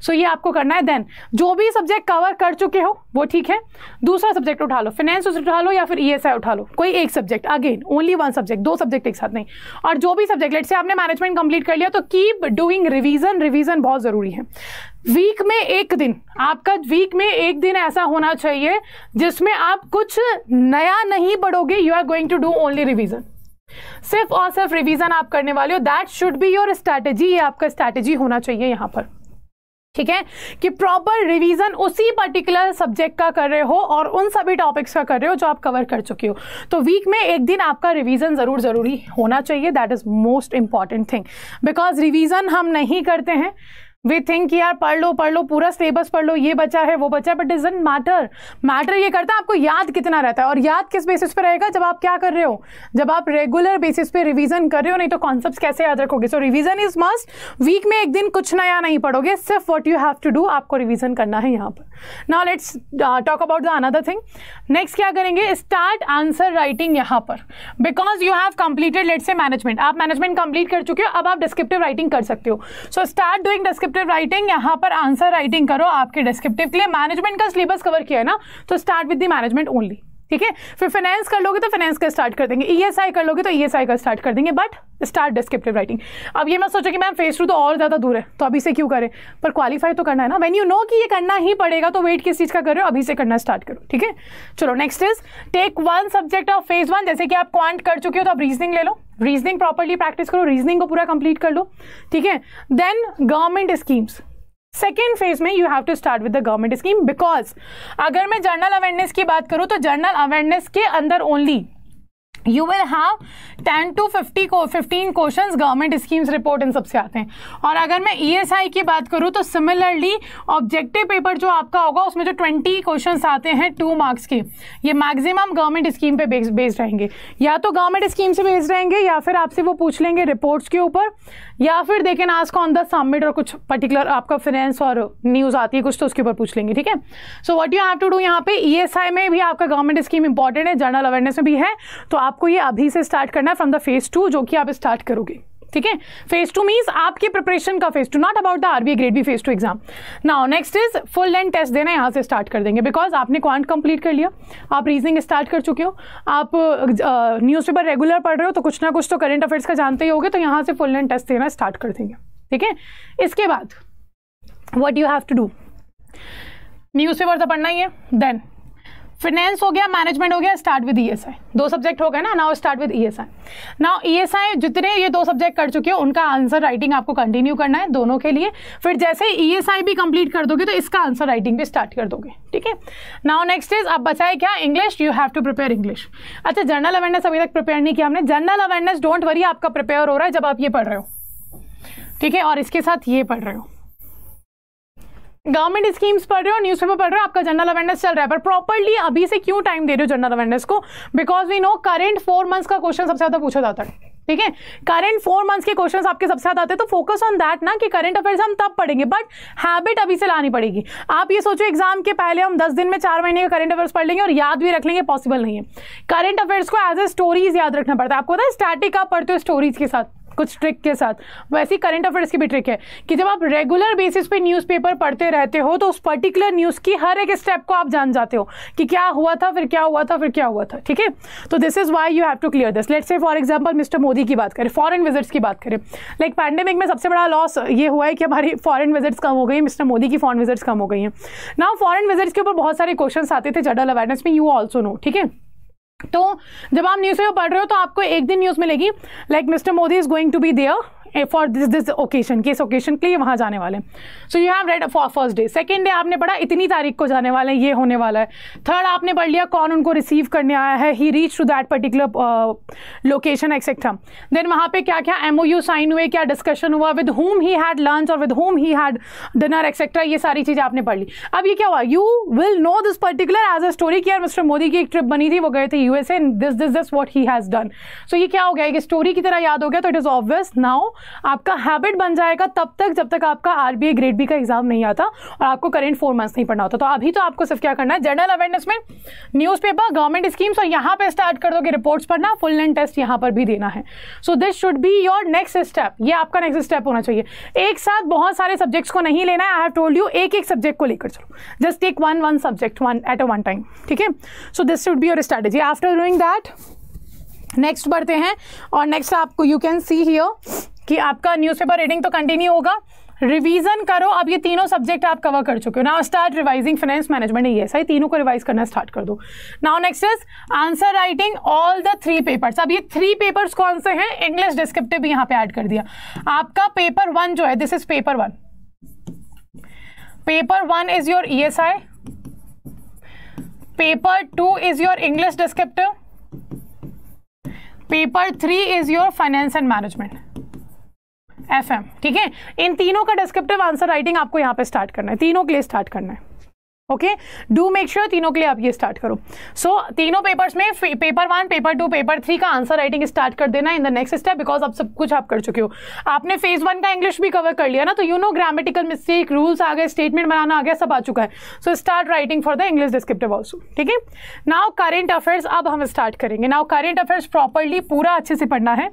सो ये आपको करना है देन जो भी सब्जेक्ट कवर कर चुके हो वो ठीक है दूसरा सब्जेक्ट उठा लो फाइनेंस उठा लो या फिर ई e उठा लो कोई एक subject again only one subject दो सब्जेक्ट एक साथ नहीं और जो भी सब्जेक्ट लेट से आपने मैनेजमेंट कंप्लीट कर लिया तो कीप डूइंग रिवीजन रिवीजन बहुत ज़रूरी है वीक में एक दिन आपका वीक में एक दिन ऐसा होना चाहिए जिसमें आप कुछ नया नहीं पढ़ोगे you are going to do only revision सिर्फ और सिर्फ रिवीजन आप करने वाले हो that should be your strategy ये आपका स्ट्रैटेजी होना चाहिए यहां पर ठीक है कि प्रॉपर रिवीजन उसी पर्टिकुलर सब्जेक्ट का कर रहे हो और उन सभी टॉपिक्स का कर रहे हो जो आप कवर कर चुके हो तो वीक में एक दिन आपका रिवीजन ज़रूर ज़रूरी होना चाहिए that is most important thing because revision हम नहीं करते हैं वी थिंक यार पढ़ लो पढ़ लो पूरा सिलेबस पढ़ लो ये बचा है वो बचा है बट डजेंट मैटर मैटर ये करता है आपको याद कितना रहता है और याद किस बेसिस पे रहेगा जब आप क्या कर रहे हो जब आप रेगुलर बेसिस पे रिवीजन कर रहे हो नहीं तो कॉन्सेप्ट कैसे याद रखोगे so revision is must week में एक दिन कुछ नया नहीं पढ़ोगे सिर्फ what you have to do आपको रिविजन करना है यहाँ पर now let's talk about the another thing next क्या करेंगे स्टार्ट आंसर राइटिंग यहाँ पर because you have completed let's a management आप मैनेजमेंट कंप्लीट कर चुके हो अब आप डिस्क्रिप्टिव राइटिंग कर सकते हो so start doing descript descriptive writing यहाँ पर आंसर राइटिंग करो आपके डिस्क्रिप्टिव के लिए मैनेजमेंट का सिलेबस कवर किया है ना तो start with the management only ठीक है फिर फाइनेंस कर लोगे तो फाइनेंस का स्टार्ट कर देंगे ईएसआई e कर लोगे तो ईएसआई e का स्टार्ट कर देंगे बट स्टार्ट डिस्क्रिप्टिव राइटिंग अब ये मैं सोचा कि मैम फेस टू तो और ज़्यादा दूर है तो अभी से क्यों करें पर क्वालिफाई तो करना है ना वैन यू नो कि ये करना ही पड़ेगा तो वेट किस चीज़ का करो अभी से करना स्टार्ट करो ठीक है चलो next is take one subject of phase one जैसे कि आप क्वांट कर चुके हो तो आप रीजनिंग ले लो रीजनिंग प्रॉपरली प्रैक्टिस करो रीजनिंग को पूरा कंप्लीट कर लो ठीक है then government schemes second phase में you have to start with the government scheme because अगर मैं जर्नल अवेयरनेस की बात करूँ तो जर्नल अवेयरनेस के अंदर only you will have ten to fifty को fifteen question government schemes report इन सबसे आते हैं और अगर मैं ई e की बात करूँ तो सिमिलरली ऑब्जेक्टिव पेपर जो आपका होगा उसमें जो ट्वेंटी क्वेश्चन आते हैं टू मार्क्स के ये मैक्सिमम गवर्नमेंट स्कीम पे बेस्ड रहेंगे या तो गवर्नमेंट स्कीम से बेस्ड रहेंगे या फिर आपसे वो पूछ लेंगे रिपोर्ट्स के ऊपर या फिर ना आज का ऑन द सबमिट और कुछ पर्टिकुलर आपका फिनेंस और न्यूज़ आती है कुछ तो उसके ऊपर पूछ लेंगे ठीक है so what you have to do यहाँ पे ईएसआई e में भी आपका गवर्नमेंट स्कीम इंपॉर्टेंट है जनरल अवेयरनेस में भी है तो आपको ये अभी से स्टार्ट करना है फ्रॉम द फेज़ टू जो कि आप स्टार्ट करोगे ठीक है फेज टू मीन्स आपके प्रिपरेशन का phase two not about the RBI grade B phase two exam now next is full length test देना यहाँ से स्टार्ट कर देंगे बिकॉज आपने क्वांट कंप्लीट कर लिया आप रीजनिंग स्टार्ट कर चुके हो आप न्यूज़पेपर uh, रेगुलर पढ़ रहे हो तो कुछ ना कुछ तो करेंट अफेयर्स का जानते ही हो तो यहाँ से फुल लेंथ टेस्ट देना स्टार्ट कर देंगे ठीक है इसके बाद what you have to do newspaper तो पढ़ना ही है देन फिनेंस हो गया मैनेजमेंट हो गया स्टार्ट विद ईएसआई दो सब्जेक्ट हो गए ना now start with ESI now ESI जितने ये दो सब्जेक्ट कर चुके हो उनका आंसर राइटिंग आपको कंटिन्यू करना है दोनों के लिए फिर जैसे ईएसआई e भी कंप्लीट कर दोगे तो इसका आंसर राइटिंग भी स्टार्ट कर दोगे ठीक है नाउ नेक्स्ट इज अब बचाए क्या English you have to prepare English अच्छा जनरल अवेयरनेस अभी तक प्रिपेयर नहीं किया हमने जनरल अवेयरनेस डोंट वरी आपका प्रिपेयर हो रहा है जब आप ये पढ़ रहे हो ठीक है और इसके साथ ये पढ़ रहे हो गवर्नमेंट स्कीम्स पढ़ रहे हो न्यूज़पेपर पढ़ रहे हो आपका जनरल अवेयरनेस चल रहा है पर प्रॉपरली अभी से क्यों टाइम दे रहे हो जनरल अवेयरनेस को because we know current four months का क्वेश्चन सबसे ज़्यादा पूछा जाता है ठीक है करेंट फोर मंथ्स के क्वेश्चंस आपके सबसे ज्यादा आते हैं तो फोकस ऑन दैट ना कि करंट अफेयर्स हम तब पढ़ेंगे बट हैबिट अभी से लानी पड़ेगी आप ये सोचो एग्जाम के पहले हम दस दिन में चार महीने का करंट अफेयर्स पढ़ लेंगे और याद भी रख लेंगे पॉसिबल नहीं है करंट अफेयर्स को एज ए स्टोरीज याद रखना पड़ता है आपको पता है स्टैटिक आप पढ़ते हो स्टोरीज के साथ कुछ ट्रिक के साथ वैसी करंट अफेयर्स की भी ट्रिक है कि जब आप रेगुलर बेसिस पे न्यूज़पेपर पढ़ते रहते हो तो उस पर्टिकुलर न्यूज़ की हर एक स्टेप को आप जान जाते हो कि क्या हुआ था फिर क्या हुआ था फिर क्या हुआ था ठीक है तो this is why you have to clear this let say for example mister Modi की बात करें फॉरन विजिट्स की बात करें लाइक पैंडेमिक में सबसे बड़ा लॉस ये हुआ है कि हमारी फॉरन विजिट्स कम हो गई मिस्टर मोदी की फॉरन विजिट्स कम हो गई हैं ना फॉरन विजिट्स के ऊपर बहुत सारे क्वेश्चन आते थे जनरल अवेयरनेस में यू ऑल्सो नो ठीक है तो जब आप न्यूज़ पेपर पढ़ रहे हो तो आपको एक दिन न्यूज़ मिलेगी like mister Modi is going to be there for this this occasion किस ओकेशन के लिए वहाँ जाने वाले हैं so you have read for first day second day आपने पढ़ा इतनी तारीख को जाने वाले हैं ये होने वाला है थर्ड आपने पढ़ लिया कौन उनको रिसीव करने आया है he reach to that particular location etcetera then वहाँ पे क्या क्या एम ओ यू साइन हुए क्या डिस्कशन हुआ with whom he had lunch और with whom he had dinner etcetera ये सारी चीज़ें आपने पढ़ ली अब ये क्या हुआ you will know this particular as a story की यार मिस्टर मोदी की एक ट्रिप बनी थी वो गए थे a this this this what he has done so ये क्या हो गया एक स्टोरी की तरह याद हो गया तो इट इज़ ऑब्वियस नाउ आपका हैबिट बन जाएगा तब तक जब तक आपका आर बी ग्रेड बी का एग्जाम नहीं आता और आपको करेंट फोर मंथ्स नहीं पढ़ना होता तो अभी तो आपको सिर्फ क्या करना है जनरल अवेयरनेस में न्यूज़पेपर गवर्नमेंट स्कीम्स और यहाँ पर स्टार्ट कर दोगे रिपोर्ट्स पढ़ना फुल एंड टेस्ट यहाँ पर भी देना है so this should be your next step ये आपका नेक्स्ट स्टेप होना चाहिए एक साथ बहुत सारे सब्जेक्ट्स को नहीं लेना है आई हैव टोल्ड यू एक एक सब्जेक्ट को लेकर चलो just take one one subject one at a one time ठीक है so this should be your strategy after doing that next बढ़ते हैं और नेक्स्ट आपको यू कैन सी हियर कि आपका न्यूज़पेपर रीडिंग तो कंटिन्यू होगा रिवीजन करो अब ये तीनों सब्जेक्ट आप कवर कर चुके हो now start revising finance management ये सही तीनों को रिवाइज करना स्टार्ट कर दो now next is answer writing all the three papers अब ये थ्री पेपर्स कौन से हैं इंग्लिश डिस्क्रिप्टिव यहाँ पे ऐड कर दिया आपका पेपर वन जो है this is paper one paper one is your E S I paper two is your English descriptive paper three is your finance and management F ठीक है इन तीनों का डिस्क्रिप्टिव आंसर राइटिंग आपको यहाँ पे स्टार्ट करना है तीनों के लिए स्टार्ट करना है ओके डू मेक श्योर तीनों के लिए आप ये स्टार्ट करो सो so, तीनों पेपर्स में paper one paper two paper three का आंसर राइटिंग स्टार्ट कर देना in the next step because आप सब कुछ आप कर चुके हो आपने फेज वन का इंग्लिश भी कवर कर लिया ना तो you know grammatical mistake rules आ गए स्टेटमेंट बनाना आ गया सब आ चुका है so start writing for the English descriptive also ठीक है नाउ करेंट अफेयर्स अब हम स्टार्ट करेंगे नाउ करेंट अफेयर्स प्रॉपरली पूरा अच्छे से पढ़ना है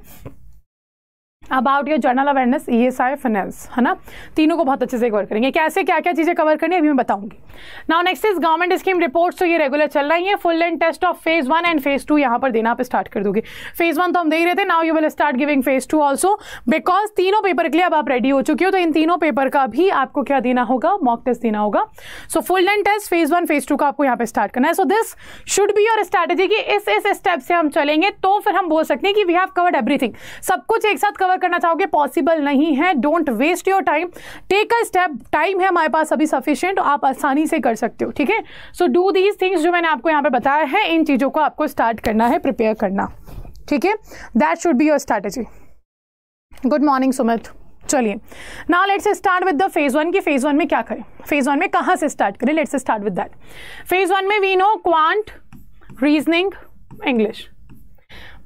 about your general awareness E S I finance है ना तीनों को बहुत अच्छे से कवर करेंगे कैसे क्या क्या चीज़ें कवर करनी है अभी मैं बताऊंगी now next is government scheme reports तो ये रेगुलर चल रही है full end test of phase one and phase two यहाँ पर देना आप स्टार्ट कर दोगे फेज वन तो हम दे रहे थे now you will start giving phase two also because तीनों पेपर के लिए अब आप रेडी हो चुके हो तो इन तीनों पेपर का भी आपको क्या देना होगा मॉक टेस्ट देना होगा so full end test phase one phase two का आपको यहाँ पर स्टार्ट करना है so this should be your strategy कि इस इस स्टेप से हम चलेंगे तो फिर हम बोल सकते हैं कि वी हैव कवर्ड एवरीथिंग सब कुछ एक साथ कवर करना चाहोगे पॉसिबल नहीं है don't waste your time take a step time है हमारे पास अभी सफिशियंट तो आप आसानी से कर सकते हो ठीक है सो डू दीज थिंग्स जो मैंने आपको यहाँ पर बताया है इन चीज़ों को आपको स्टार्ट करना है प्रिपेयर करना ठीक है that should be your strategy good morning Sumit चलिए now let's start with the phase one की फेज़ वन में क्या करें फेज़ वन में कहाँ से स्टार्ट करें let's start with that phase one में we know quant reasoning English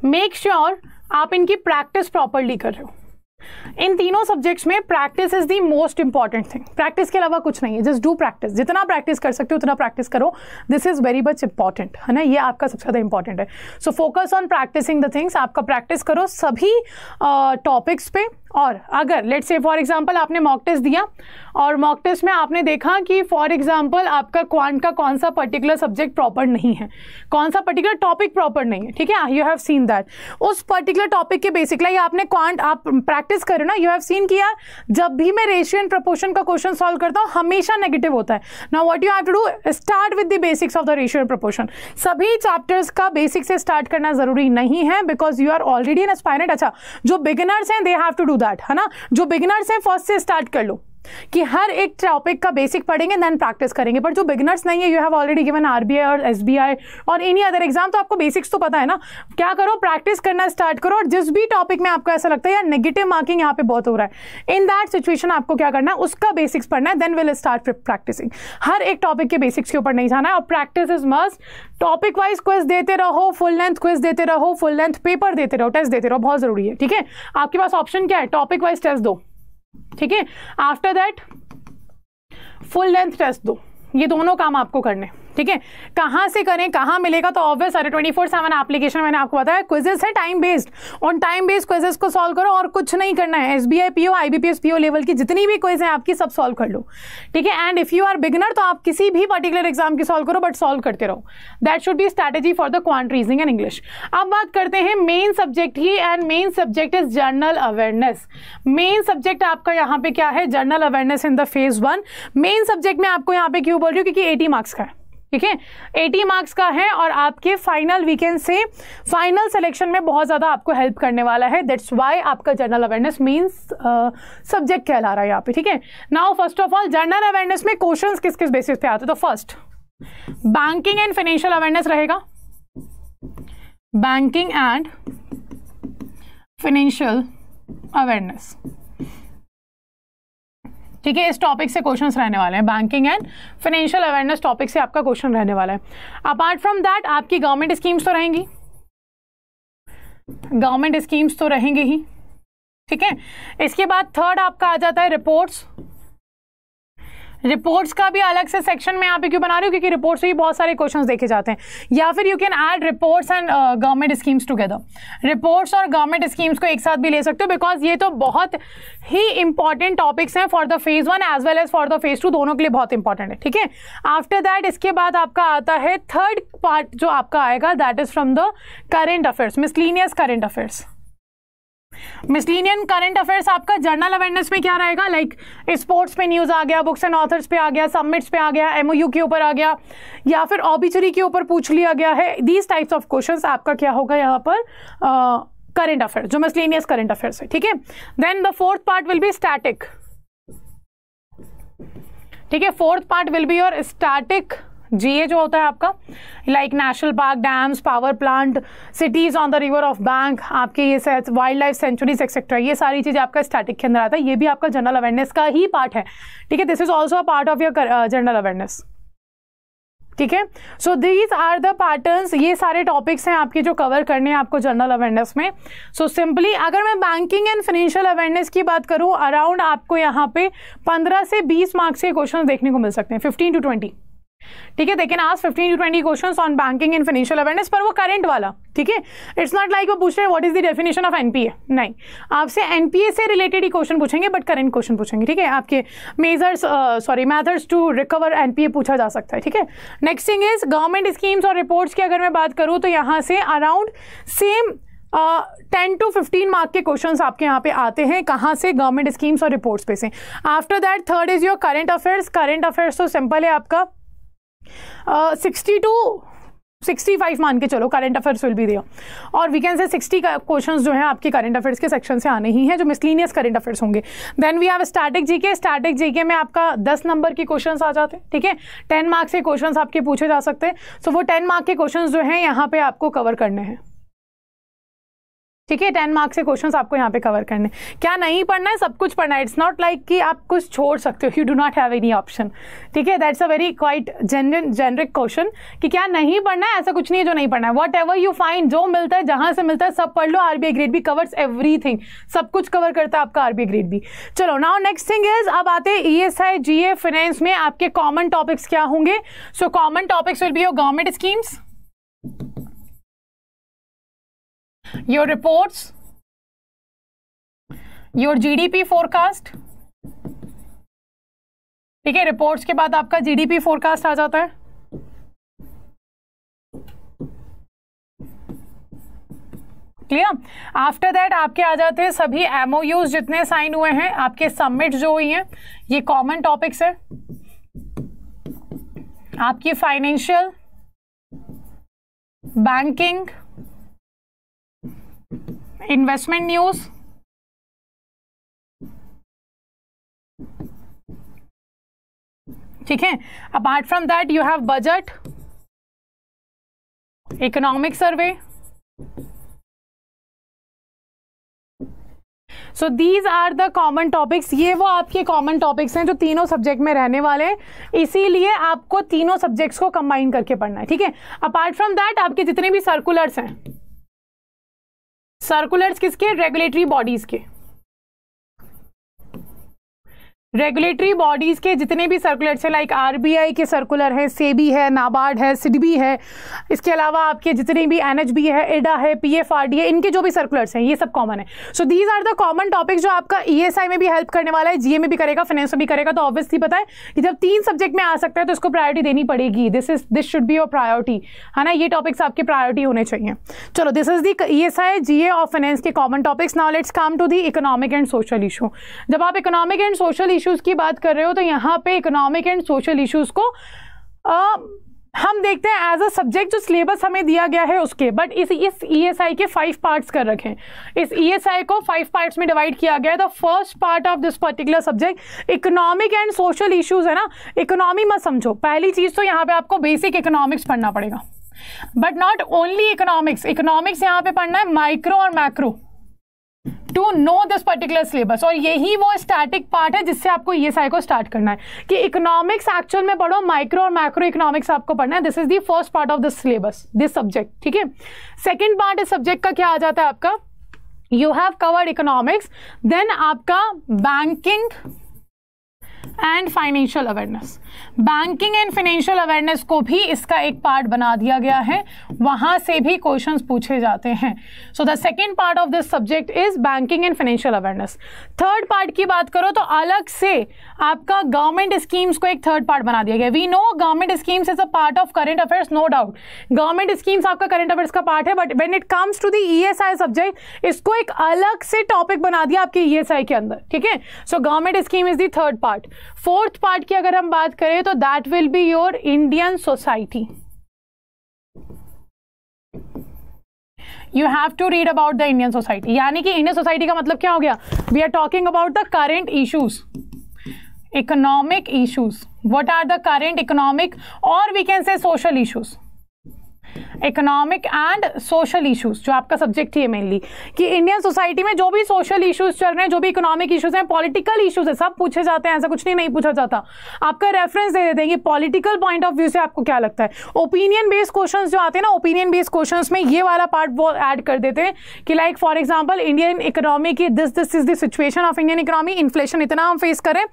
make sure आप इनकी प्रैक्टिस प्रॉपरली कर रहे हो इन तीनों सब्जेक्ट्स में practice is the most important thing practice के अलावा कुछ नहीं है जस्ट डू प्रैक्टिस जितना प्रैक्टिस कर सकते हो उतना प्रैक्टिस करो this is very much important है ना ये आपका सबसे ज़्यादा इंपॉर्टेंट है so focus on practicing the things आपका प्रैक्टिस करो सभी टॉपिक्स uh, पे और अगर लेट्स से फॉर एग्जांपल आपने मॉक टेस्ट दिया और मॉक टेस्ट में आपने देखा कि फॉर एग्जांपल आपका क्वांट का कौन सा पर्टिकुलर सब्जेक्ट प्रॉपर नहीं है कौन सा पर्टिकुलर टॉपिक प्रॉपर नहीं है ठीक है यू हैव सीन दैट उस पर्टिकुलर टॉपिक के बेसिक आपने क्वांट आप प्रैक्टिस करो ना यू हैव सीन किया जब भी मैं रेशियो एंड प्रपोर्शन का क्वेश्चन सॉल्व करता हूँ हमेशा नेगेटिव होता है ना what you have to do start with the basics of the ratio and proportion सभी चैप्टर्स का बेसिक से स्टार्ट करना जरूरी नहीं है because you are already in aspirant अच्छा जो बिगिनर्स हैं they have to do that है ना जो बिगिनर्स हैं फर्स्ट से स्टार्ट कर लो कि हर एक टॉपिक का बेसिक पढ़ेंगे देन प्रैक्टिस करेंगे पर जो बिगनर्स नहीं है you have already given RBI और एसबीआई और एनी अदर एग्जाम तो आपको बेसिक्स तो पता है ना क्या करो प्रैक्टिस करना स्टार्ट करो और जिस भी टॉपिक में आपको ऐसा लगता है यार नेगेटिव मार्किंग यहाँ पे बहुत हो रहा है इन दैट सिचुएशन आपको क्या करना है उसका बेसिक्स पढ़ना है देन विल स्टार्ट प्रैक्टिसिंग हर एक टॉपिक के बेसिक्स के ऊपर नहीं जाना है और practice is must topic wise question देते रहो फुल लेंथ क्वेश्चन देते रहो फुल लेंथ पेपर देते रहो टेस्ट देते रहो बहुत जरूरी है ठीक है आपके पास ऑप्शन क्या है टॉपिक वाइज टेस्ट दो ठीक है after that full length test दो ये दोनों काम आपको करने ठीक है कहाँ से करें कहाँ मिलेगा तो ऑब्वियस अरे ट्वेंटी फोर सेवन एप्लीकेशन मैंने आपको बताया क्विजेस है time based on time based quizzes को सॉल्व करो और कुछ नहीं करना है S B I P O I B P S P O level की जितनी भी क्विज है आपकी सब सॉल्व कर लो ठीक है and if you are beginner तो आप किसी भी पर्टिकुलर एग्जाम की सॉल्व करो बट सॉल्व करते रहो that should be strategy for the quant reasoning and English अब बात करते हैं मेन सब्जेक्ट ही and main subject is general awareness main subject आपका यहाँ पे क्या है general awareness in the phase one main subject में आपको यहाँ पे क्यों बोल रही हूँ क्योंकि एटी मार्क्स का है ठीक है एटी मार्क्स का है और आपके फाइनल वीकेंड से फाइनल सिलेक्शन में बहुत ज़्यादा आपको हेल्प करने वाला है दैट्स वाई आपका जनरल अवेयरनेस मीन्स सब्जेक्ट कहला रहा है यहाँ पे ठीक है now first of all general awareness में क्वेश्चंस किस किस बेसिस पे आते तो first banking and financial awareness रहेगा बैंकिंग एंड फाइनेंशियल अवेयरनेस ठीक है इस टॉपिक से क्वेश्चन रहने वाले हैं banking and financial awareness topic से आपका क्वेश्चन रहने वाला है अपार्ट फ्रॉम दैट आपकी गवर्नमेंट स्कीम्स तो रहेंगी गवर्नमेंट स्कीम्स तो रहेंगे ही ठीक है इसके बाद थर्ड आपका आ जाता है रिपोर्ट्स रिपोर्ट्स का भी अलग से सेक्शन में आप क्यों बना रही हूँ क्योंकि रिपोर्ट से ही बहुत सारे क्वेश्चंस देखे जाते हैं या फिर you can add reports and government schemes together reports और गवर्नमेंट स्कीम्स को एक साथ भी ले सकते हो बिकॉज ये तो बहुत ही इंपॉर्टेंट टॉपिक्स हैं for the phase one as well as for the phase two दोनों के लिए बहुत इंपॉर्टेंट है ठीक है आफ्टर दैट इसके बाद आपका आता है थर्ड पार्ट जो आपका आएगा that is from the current affairs miscellaneous current affairs miscellaneous current affairs आपका जर्नल अवेयरनेस में क्या रहेगा लाइक स्पोर्ट्स पे न्यूज़ आ गया बुक्स एंड ऑथर्स पे आ गया सबमिट्स पे आ गया एमओयू के ऊपर आ गया या फिर ऑबिचरी के ऊपर पूछ लिया गया है दीज टाइप्स ऑफ क्वेश्चन आपका क्या होगा यहाँ पर करंट अफेयर जो मिसलिनियस करंट अफेयर्स है ठीक है then the fourth part will be static ठीक है fourth part will be your static GA जो होता है आपका like national park dams power plant cities on the river of bank आपके ये वाइल्ड लाइफ सेंचुरीज एक्सेट्रा ये सारी चीजें आपका स्टैटिक के अंदर आता है ये भी आपका जनरल अवेयरनेस का ही पार्ट है ठीक है this is also a part of your general awareness ठीक है so these are the patterns ये सारे टॉपिक्स हैं आपके जो कवर करने हैं आपको जनरल अवेयरनेस में सो so, सिंपली अगर मैं बैंकिंग एंड फाइनेंशियल अवेयरनेस की बात करूँ अराउंड आपको यहाँ पे 15 से 20 मार्क्स के क्वेश्चन देखने को मिल सकते हैं 15 टू 20 ठीक है देखिए आज fifteen to twenty question on banking in financial awareness पर वो करंट वाला ठीक है इट्स नॉट लाइक वो पूछ रहे what is the definition of NPA नहीं आपसे एनपीए से रिलेटेड ही क्वेश्चन पूछेंगे बट करंट क्वेश्चन पूछेंगे ठीक है आपके measures sorry methods to recover NPA पूछा जा सकता है ठीक है next thing is government schemes और रिपोर्ट्स की अगर मैं बात करूँ तो यहाँ से around same ten to fifteen mark के क्वेश्चंस आपके यहाँ पे आते हैं कहाँ से गवर्नमेंट स्कीम्स और रिपोर्ट्स पे से after that third is your current affairs current affairs तो सिंपल है आपका सिक्सटी टू सिक्सटी फाइव मान के चलो current affairs will be there और we can say sixty question जो है आपके करंट अफेयर्स के सेक्शन से आने ही हैं जो मिसलिनियस करंट अफेयर्स होंगे then we have static GK static GK में आपका दस नंबर के क्वेश्चन आ जाते हैं ठीक है टेन मार्क्स के क्वेश्चन आपके पूछे जा सकते हैं सो so, वो टेन मार्क के क्वेश्चन जो हैं यहाँ पे आपको कवर करने हैं ठीक है टेन मार्क्स के क्वेश्चंस आपको यहाँ पे कवर करने क्या नहीं पढ़ना है सब कुछ पढ़ना है इट्स नॉट लाइक कि आप कुछ छोड़ सकते हो you do not have any option ठीक है that's a very quite general generic question कि क्या नहीं पढ़ना है ऐसा कुछ नहीं है जो नहीं पढ़ना है वट एवर यू फाइंड जो मिलता है जहाँ से मिलता है सब पढ़ लो आर बी ग्रेड भी कवर्स एवरी सब कुछ कवर करता है आपका आर बी ग्रेड भी चलो नाउ नेक्स्ट थिंग इज अब आते हैं ई S I G A finance में आपके कॉमन टॉपिक्स क्या होंगे so common topics will be your government schemes your reports, your gdp forecast ठीक है रिपोर्ट्स के बाद आपका जीडीपी फोरकास्ट आ जाता है क्लियर आफ्टर दैट आपके आ जाते हैं सभी एमओयूज जितने साइन हुए हैं आपके सबमिट जो हुई हैं ये कॉमन टॉपिक्स है आपकी फाइनेंशियल बैंकिंग इन्वेस्टमेंट न्यूज़ ठीक है apart from that you have budget economic survey so these are the common topics ये वो आपके कॉमन टॉपिक्स हैं जो तीनों सब्जेक्ट में रहने वाले हैं इसीलिए आपको तीनों सब्जेक्ट्स को कंबाइन करके पढ़ना है ठीक है अपार्ट फ्रॉम दैट आपके जितने भी सर्कुलर्स हैं सर्कुलर्स किसके रेगुलेटरी बॉडीज के रेगुलेटरी बॉडीज़ के जितने भी सर्कुलर्स हैं लाइक आर के सर्कुलर हैं सेबी है नाबार्ड है सिडबी है इसके अलावा आपके जितने भी एन है एडा है पीएफआरडी है इनके जो भी सर्कुलर्स हैं ये सब कॉमन है so these are the common topics जो आपका ई e में भी हेल्प करने वाला है जीए में भी करेगा फाइनेंस में भी करेगा तो ऑब्वियसली पता है कि जब तीन सब्जेक्ट में आ सकता है तो इसको प्रायोरिटी देनी पड़ेगी this is this should be your priority है ना ये टॉपिक्स आपके प्रायोरिटी होने चाहिए चलो this is the E S I G A और फाइनेंस के common topics now let's come to the economic and social issue जब आप इकोनॉमिक एंड सोशल इश्यूज़ की बात कर रहे हो तो यहाँ पे इकोनॉमिक एंड सोशल इश्यूज़ को आ, हम देखते हैं एज अ सब्जेक्ट जो सिलेबस हमें दिया गया है उसके बट इस इस ईएसआई e के फाइव पार्ट्स कर रखे हैं इस ईएसआई e को फाइव पार्ट्स में डिवाइड किया गया है the first part of this particular subject economic and social issues है ना इकोनॉमी मत समझो पहली चीज़ तो यहाँ पे आपको बेसिक इकोनॉमिक्स पढ़ना पड़ेगा but not only economics economics यहाँ पे पढ़ना है माइक्रो और macro to know this particular syllabus और यही वो स्टैटिक पार्ट है जिससे आपको सारे को स्टार्ट करना है कि इकोनॉमिक्स एक्चुअल में पढ़ो माइक्रो और माइक्रो इकोनॉमिक्स आपको पढ़ना है this is the first part of this syllabus this subject ठीक है सेकेंड पार्ट इस सब्जेक्ट का क्या आ जाता है आपका you have covered economics then आपका banking and financial awareness banking and financial awareness को भी इसका एक पार्ट बना दिया गया है वहाँ से भी क्वेश्चन पूछे जाते हैं so the second part of this subject is banking and financial awareness third part की बात करो तो अलग से आपका गवर्नमेंट स्कीम्स को एक थर्ड पार्ट बना दिया गया we know government schemes is a part of current affairs no doubt government schemes आपका करेंट अफेयर्स का पार्ट है but when it comes to the E subject इसको एक अलग से टॉपिक बना दिया आपके ई एस आई के अंदर ठीक है so government scheme is the third part fourth part की अगर हम बात करें तो that will be your Indian society you have to read about the Indian society यानी कि इंडियन सोसाइटी का मतलब क्या हो गया we are talking about the current issues economic issues what are the current economic और we can say social issues economic and social issues जो आपका सब्जेक्ट ही है मेनली कि इंडियन सोसाइटी में जो भी सोशल इश्यूज चल रहे हैं जो भी इकोनॉमिक इश्यूज हैं पॉलिटिकल इश्यूज है सब पूछे जाते हैं ऐसा कुछ नहीं नहीं पूछा जाता आपका रेफरेंस दे देते हैं कि पॉलिटिकल पॉइंट ऑफ व्यू से आपको क्या लगता है ओपिनियन बेस्ड क्वेश्चन जो आते हैं ना ओपिनियन बेस्ड क्वेश्चन में ये वाला पार्ट वो एड कर देते हैं कि like for example Indian economy की this this is the situation of Indian economy inflation इतना हम फेस करें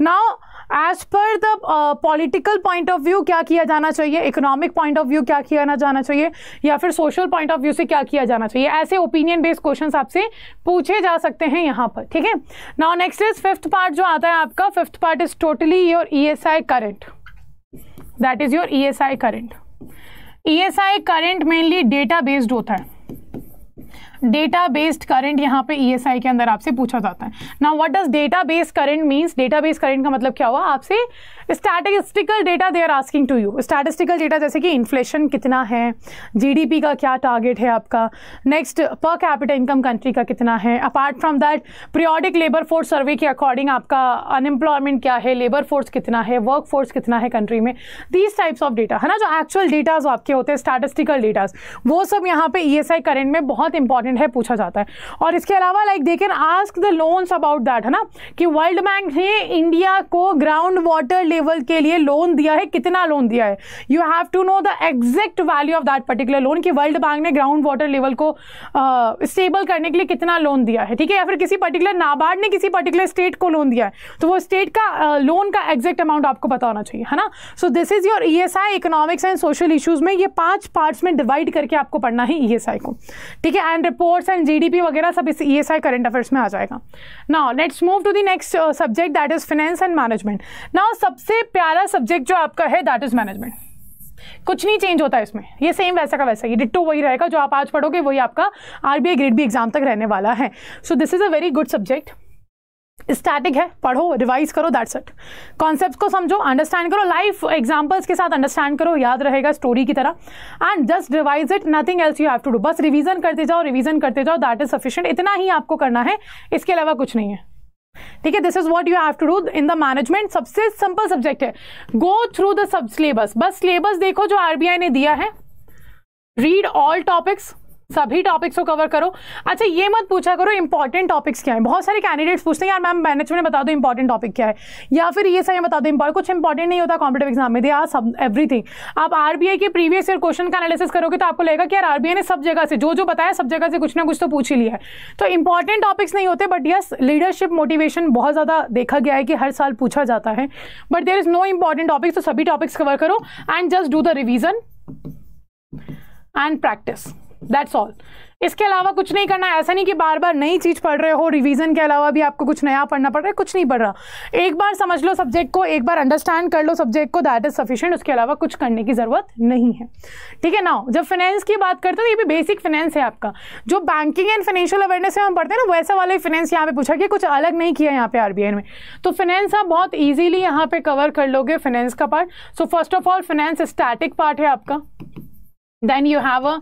now as per the political point of view क्या किया जाना चाहिए इकोनॉमिक पॉइंट ऑफ व्यू क्या किया जाना चाहिए या फिर सोशल पॉइंट ऑफ व्यू से क्या किया जाना चाहिए ऐसे ओपिनियन बेस्ड क्वेश्चन आपसे पूछे जा सकते हैं यहाँ पर ठीक है now next is fifth part जो आता है आपका fifth part is totally your E S I current that is your E S I current E S I current mainly data based होता है डेटा बेस्ड करंट यहाँ पे ESI e के अंदर आपसे पूछा जाता है ना what does data based current means data based current का मतलब क्या हुआ आपसे statistical data they are asking to you statistical data जैसे कि इन्फ्लेशन कितना है जीडीपी का क्या टारगेट है आपका नेक्स्ट पर कैपिटल इनकम कंट्री का कितना है apart from that periodic labour force survey के अकॉर्डिंग आपका अनएम्प्लॉयमेंट क्या है लेबर फोर्स कितना है वर्क फोर्स कितना है कंट्री में दीज टाइप्स ऑफ डेटा है ना जो एक्चुअल डेटाज आपके होते हैं स्टैटिस्टिकल डेटाज वो सब यहाँ पे ई e करंट में बहुत इंपॉर्टेंट है पूछा जाता है और इसके अलावा like they can ask the loans about that है ना कि वर्ल्ड बैंक ने इंडिया को ग्राउंड वाटर लेवल के लिए लोन दिया है कितना लोन दिया है you have to know the exact value of that particular loan कि वर्ल्ड बैंक ने ग्राउंड वाटर लेवल को स्टेबल uh, करने के लिए कितना लोन दिया है ठीक है या फिर किसी पर्टिकुलर नाबार्ड ने किसी पर्टिकुलर स्टेट को लोन दिया है तो वो स्टेट का लोन uh, का एग्जैक्ट अमाउंट आपको पता होना चाहिए है ना so this is your E economics and social issues में ये पांच पार्ट्स में डिवाइड करके आपको पढ़ना है ई e को ठीक है एंड रिपोर्ट्स एंड जीडीपी वगैरह सब इस ई करंट अफेयर्स में आ जाएगा now let's move to the next subject that is finance and management now सबसे सबसे प्यारा सब्जेक्ट जो आपका है दैट इज मैनेजमेंट कुछ नहीं चेंज होता है इसमें ये सेम वैसा का वैसा ये डिट्टो वही रहेगा जो आप आज पढ़ोगे वही आपका आरबीआई ग्रेड बी एग्जाम तक रहने वाला है so this is a very good subject static है पढ़ो रिवाइज करो दैट्स इट कॉन्सेप्ट को समझो अंडरस्टैंड करो लाइफ एग्जाम्पल्स के साथ अंडरस्टैंड करो याद रहेगा स्टोरी की तरह and just revise it nothing else you have to do बस रिवीजन करते जाओ रिवीजन करते जाओ दैट इज सफिशियंट इतना ही आपको करना है इसके अलावा कुछ नहीं है ठीक है this is what you have to do in the management सबसे सिंपल सब्जेक्ट है गो थ्रू द सब सिलेबस बस सिलेबस देखो जो आरबीआई ने दिया है रीड ऑल टॉपिक्स सभी टॉपिक्स को कवर करो अच्छा ये मत पूछा करो इंपॉर्टेंट टॉपिक्स क्या है बहुत सारे कैंडिडेट्स पूछते हैं यार मैम मैनेजमेंट बता दो इंपॉर्टेंट टॉपिक क्या है या फिर ये सही बता दो इंपॉर्टेंट कुछ इंपॉर्टेंट नहीं होता कॉम्पिटेटिव एग्जाम में दे आर हाँ, सब एवरीथिंग आप आर के प्रीवियस ईयर क्वेश्चन का एनालिसिस करोगे तो आपको लगेगा कि यार आर ने सब जगह से जो जो बताया सब जगह से कुछ ना कुछ तो पूछ ही लिया है तो इंपॉर्टेंट टॉपिक्स नहीं होते बट यस लीडरशिप मोटिवेशन बहुत ज़्यादा देखा गया है कि हर साल पूछा जाता है but there is no important topics तो सभी टॉपिक्स कवर करो and just do the revision and practice that's all इसके अलावा कुछ नहीं करना ऐसा नहीं कि बार बार नई चीज़ पढ़ रहे हो रिवीजन के अलावा भी आपको कुछ नया पढ़ना पड़ रहा है कुछ नहीं पढ़ रहा एक बार समझ लो सब्जेक्ट को एक बार अंडरस्टैंड कर लो सब्जेक्ट को दैट इज़ सफिशियंट उसके अलावा कुछ करने की ज़रूरत नहीं है ठीक है ना जब फाइनेंस की बात करते हैं तो ये भी बेसिक फाइनेंस है आपका जो बैंकिंग एंड फाइनेंशियल अवेयरनेस में हम पढ़ते हैं ना वैसा वाला फाइनेंस यहाँ पे पूछा कि कुछ अलग नहीं किया यहाँ पे आर में तो फाइनेंस आप बहुत ईजिली यहाँ पे कवर कर लोगे फाइनेंस का part so first of all finance static part है आपका then you have a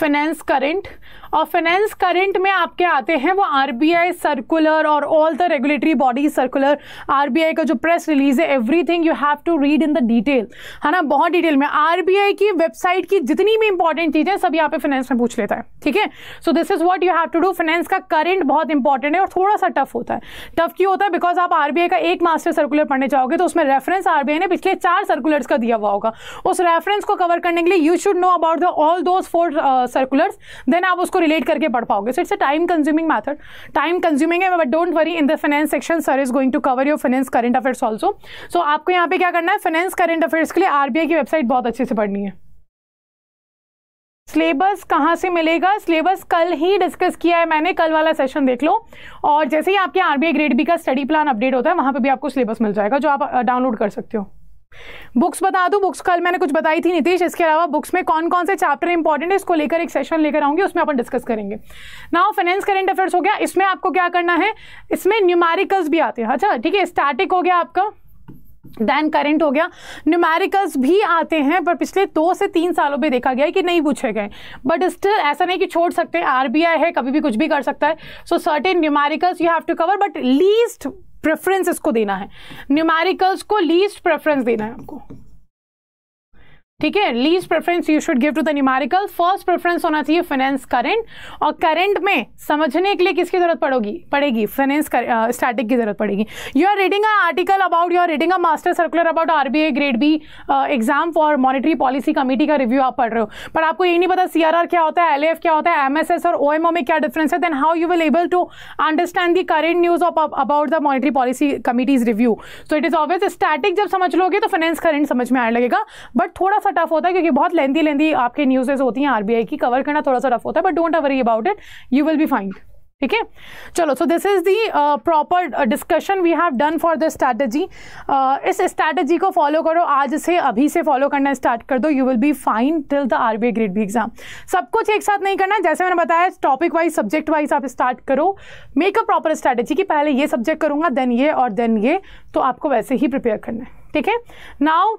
finance current और फाइनेंस करेंट में आपके आते हैं वो आर बी आई सर्कुलर और all the regulatory body circular R B I का जो प्रेस रिलीज है everything you have to read in the detail है ना बहुत डिटेल में आर बी आई की वेबसाइट की जितनी भी इंपॉर्टेंट चीज़ें सब यहाँ पे फाइनेंस में पूछ लेता है ठीक है so this is what you have to do finance का करेंट बहुत इंपॉर्टेंट है और थोड़ा सा टफ होता है टफ क्यों होता है बिकॉज आप आर बी आई का एक मास्टर सर्कुलर पढ़ने जाओगे तो उसमें रेफरेंस आर बी आई ने पिछले चार सर्कुलर्स का दिया हुआ होगा उस रेफरेंस को कवर करने के लिए you should know about the all those four circulars then आप उसको रिलेट करके पढ़ पाओगे so it's a time consuming method time consuming है but don't worry in the finance section sir is going to cover your finance current affairs also so आपको यहाँ पे क्या करना है फाइनेंस करेंट अफेयर्स के लिए आरबीआई की वेबसाइट बहुत अच्छे से पढ़नी है सिलेबस कहाँ से मिलेगा सिलेबस कल ही डिस्कस किया है मैंने कल वाला सेशन देख लो और जैसे ही आपके आरबीआई ग्रेड बी का स्टडी प्लान अपडेट होता है वहाँ पे भी आपको सिलेबस मिल जाएगा जो आप डाउनलोड uh, कर सकते हो बुक्स बता दूं बुक्स कल मैंने कुछ बताई थी नीतीश इसके अलावा बुक्स में कौन कौन से चैप्टर इंपॉर्टेंट है इसको लेकर एक सेशन लेकर आऊंगी उसमें अपन डिस्कस करेंगे नाउ फाइनेंस करेंट अफेयर्स हो गया इसमें आपको क्या करना है इसमें न्यूमेरिकल्स भी आते हैं अच्छा ठीक है स्टैटिक हो गया आपका देन करेंट हो गया न्यूमेरिकल्स भी आते हैं पर पिछले दो से तीन सालों में देखा गया है कि नहीं पूछे गए बट स्टिल ऐसा नहीं कि छोड़ सकते आरबीआई है कभी भी कुछ भी कर सकता है so certain numericals you have to cover but least preference इसको देना है न्यूमेरिकल्स को लीस्ट प्रेफरेंस देना है आपको ठीक है least preference you should give to the numerical first preference होना चाहिए फाइनेंस करंट और करंट में समझने के लिए किसकी जरूरत पड़ेगी पड़ेगी फाइनेंस स्टैटिक की जरूरत पड़ेगी you are reading a article about you are reading a master circular about RBI grade B exam for monetary policy committee का रिव्यू आप पढ़ रहे हो पर आपको ये नहीं पता सी क्या होता है एल क्या होता है एम और ओ में क्या डिफरेंस है then how you will able to understand the current news of about the monetary policy committees review so it is obvious static जब समझ लोगे तो फाइनेंस करेंट समझ में आने लगेगा बट थोड़ा सा सा टफ होता है क्योंकि बहुत लेंदी लेंदी आपके न्यूज़ेज़ होती हैं आरबीआई की कवर करना थोड़ा सा टफ होता है but don't worry about it you will B find ठीक है चलो सो this is the proper discussion we have done for the strategy इस स्ट्रैटेजी को फॉलो करो आज से अभी से फॉलो करना स्टार्ट कर दो you will be fine till the R B grade B exam सब कुछ एक साथ नहीं करना जैसे मैंने बताया टॉपिक वाइज सब्जेक्ट वाइज आप स्टार्ट करो मेक अ प्रॉपर स्ट्रैटेजी कि पहले ये सब्जेक्ट करूंगा देन ये और देन ये तो आपको वैसे ही प्रिपेयर करना है ठीक है now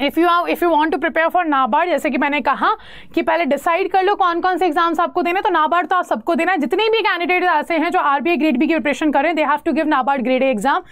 if you if you want to prepare for NABARD जैसे कि मैंने कहा कि पहले डिसाइड कर लो कौन कौन से एग्जाम्स आपको देने तो नाबार्ड तो आप सबको देना है जितने भी कैंडिडेट ऐसे हैं जो आरबीआई ग्रेड बी की प्रिपरेशन करें they have to give NABARD grade A exam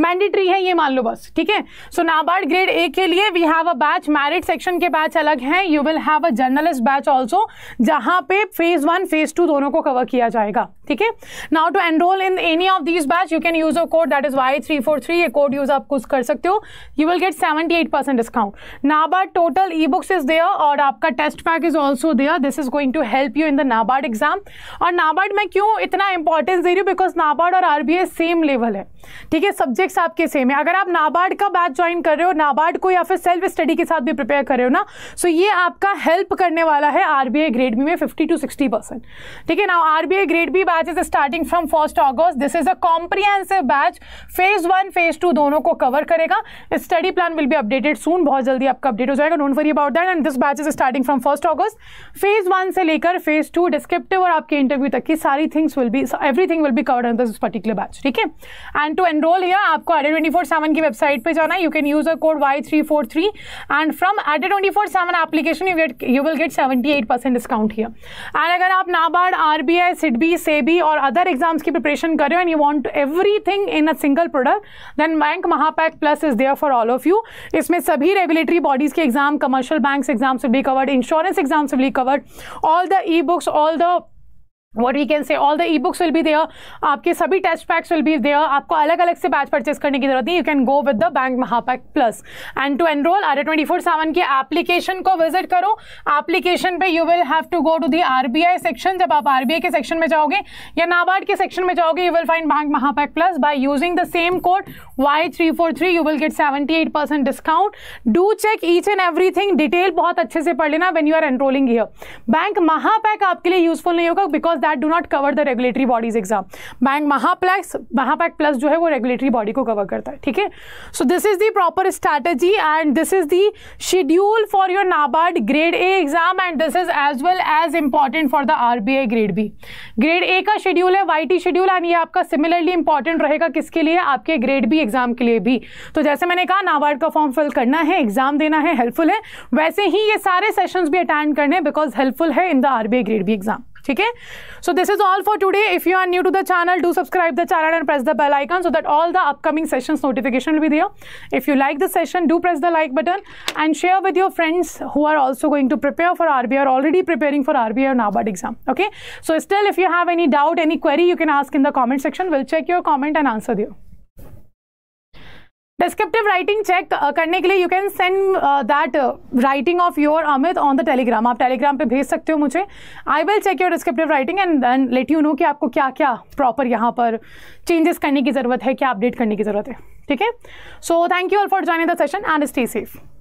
mandatory है ये मान लो बस ठीक है सो नाबार्ड ग्रेड ए के लिए we have a batch merit section के बैच अलग हैं you will have a journalist batch also जहाँ पे फेज वन फेज टू दोनों को कवर किया जाएगा ठीक है now to enrol in any of these batch you can use a code that is Y three four three ये code use आप कुछ कर सकते हो you will get seventy eight percent discount NABARD total E books is there और आपका test pack is also there this is going to help you in the NABARD exam और नाबार्ड में क्यों इतना इंपॉर्टेंस दे रही हूँ बिकॉज नाबार्ड और आरबीआई सेम लेवल है ठीक है सब्जेक्ट टॉपिक्स आपके सेम है अगर आप नाबार्ड का बैच ज्वाइन कर रहे हो नाबार्ड को या फिर सेल्फ स्टडी के साथ भी प्रिपेयर कर रहे हो ना सो so ये आपका हेल्प करने वाला है R B I grade B में फिफ्टी टू सिक्सटी परसेंट ठीक है ना R B I grade B batch is starting from first August this is a comprehensive batch phase one phase two दोनों को कवर करेगा study plan will be updated soon बहुत जल्दी आपका update हो जाएगा don't worry about that and this batch is starting from first August phase one से लेकर फेज टू डिस्क्रिप्टिव और आपके इंटरव्यू तक की सारी things will be everything will be covered अंदर दिस पर्टिकुलर बैच ठीक है एंड टू एनरोल हियर आपको एडे ट्वेंटी फोर सेवन की वेबसाइट पे जाना है you can use a code Y three four three and from Adda twenty four seven application you get you will get seventy eight percent discount here and अगर आप NABARD R B आई से B और other exams की preparation कर रहे हो and you want everything in a single product then bank Mahapack plus is there for all of you इसमें सभी रेगुलेटरी बॉडीज के exam commercial banks exams will be covered insurance exams will be covered all the e books all the what we can say all the e books will भी there आपके सभी test packs will भी there आपको अलग अलग से batch purchase करने की जरूरत नहीं you can go with the bank Mahapack plus and to enroll our A twenty four seven के एप्लीकेशन को विजिट करो एप्लीकेशन पे you will have to go to the R B I section जब आप आर बी आई के section में जाओगे या नाबार्ड के सेक्शन में जाओगे you will find bank Mahapack plus by using the same code Y three four three you will get seventy eight percent discount do check each and every thing detail बहुत अच्छे से पढ़ लेना when you are enrolling year bank Mahapack आपके लिए useful नहीं होगा because that do not cover the regulatory bodies exam bank Mahaplus Mahapack plus जो है वो रेगुलेटरी बॉडी को कवर करता है ठीक है so this is the proper strategy and this is the schedule for your NABARD grade A exam and this is as well as important for the R B I grade B grade A का schedule है Y T schedule and ये आपका similarly important रहेगा किसके लिए आपके grade B exam के लिए भी तो जैसे मैंने कहा नाबार्ड का फॉर्म फिल करना है एग्जाम देना है हेल्पफुल है वैसे ही ये सारे सेशंस भी अटेंड करने बिकॉज हेल्पफुल है in the R B I grade B exam ठीक so this is all for today if you are new to the channel do subscribe the channel and press the bell icon so that all the upcoming sessions notification will be there if you like the session do press the like button and share with your friends who are also going to prepare for RBI or already preparing for RBI or NABARD exam okay so still if you have any doubt any query you can ask in the comment section we'll check your comment and answer you descriptive writing check करने के लिए you can send that writing of your Amit on the Telegram आप Telegram पे भेज सकते हो मुझे I will check your descriptive writing and then let you know कि आपको क्या क्या प्रॉपर यहाँ पर चेंजेस करने की ज़रूरत है क्या अपडेट करने की ज़रूरत है ठीक है so thank you all for joining the session and stay safe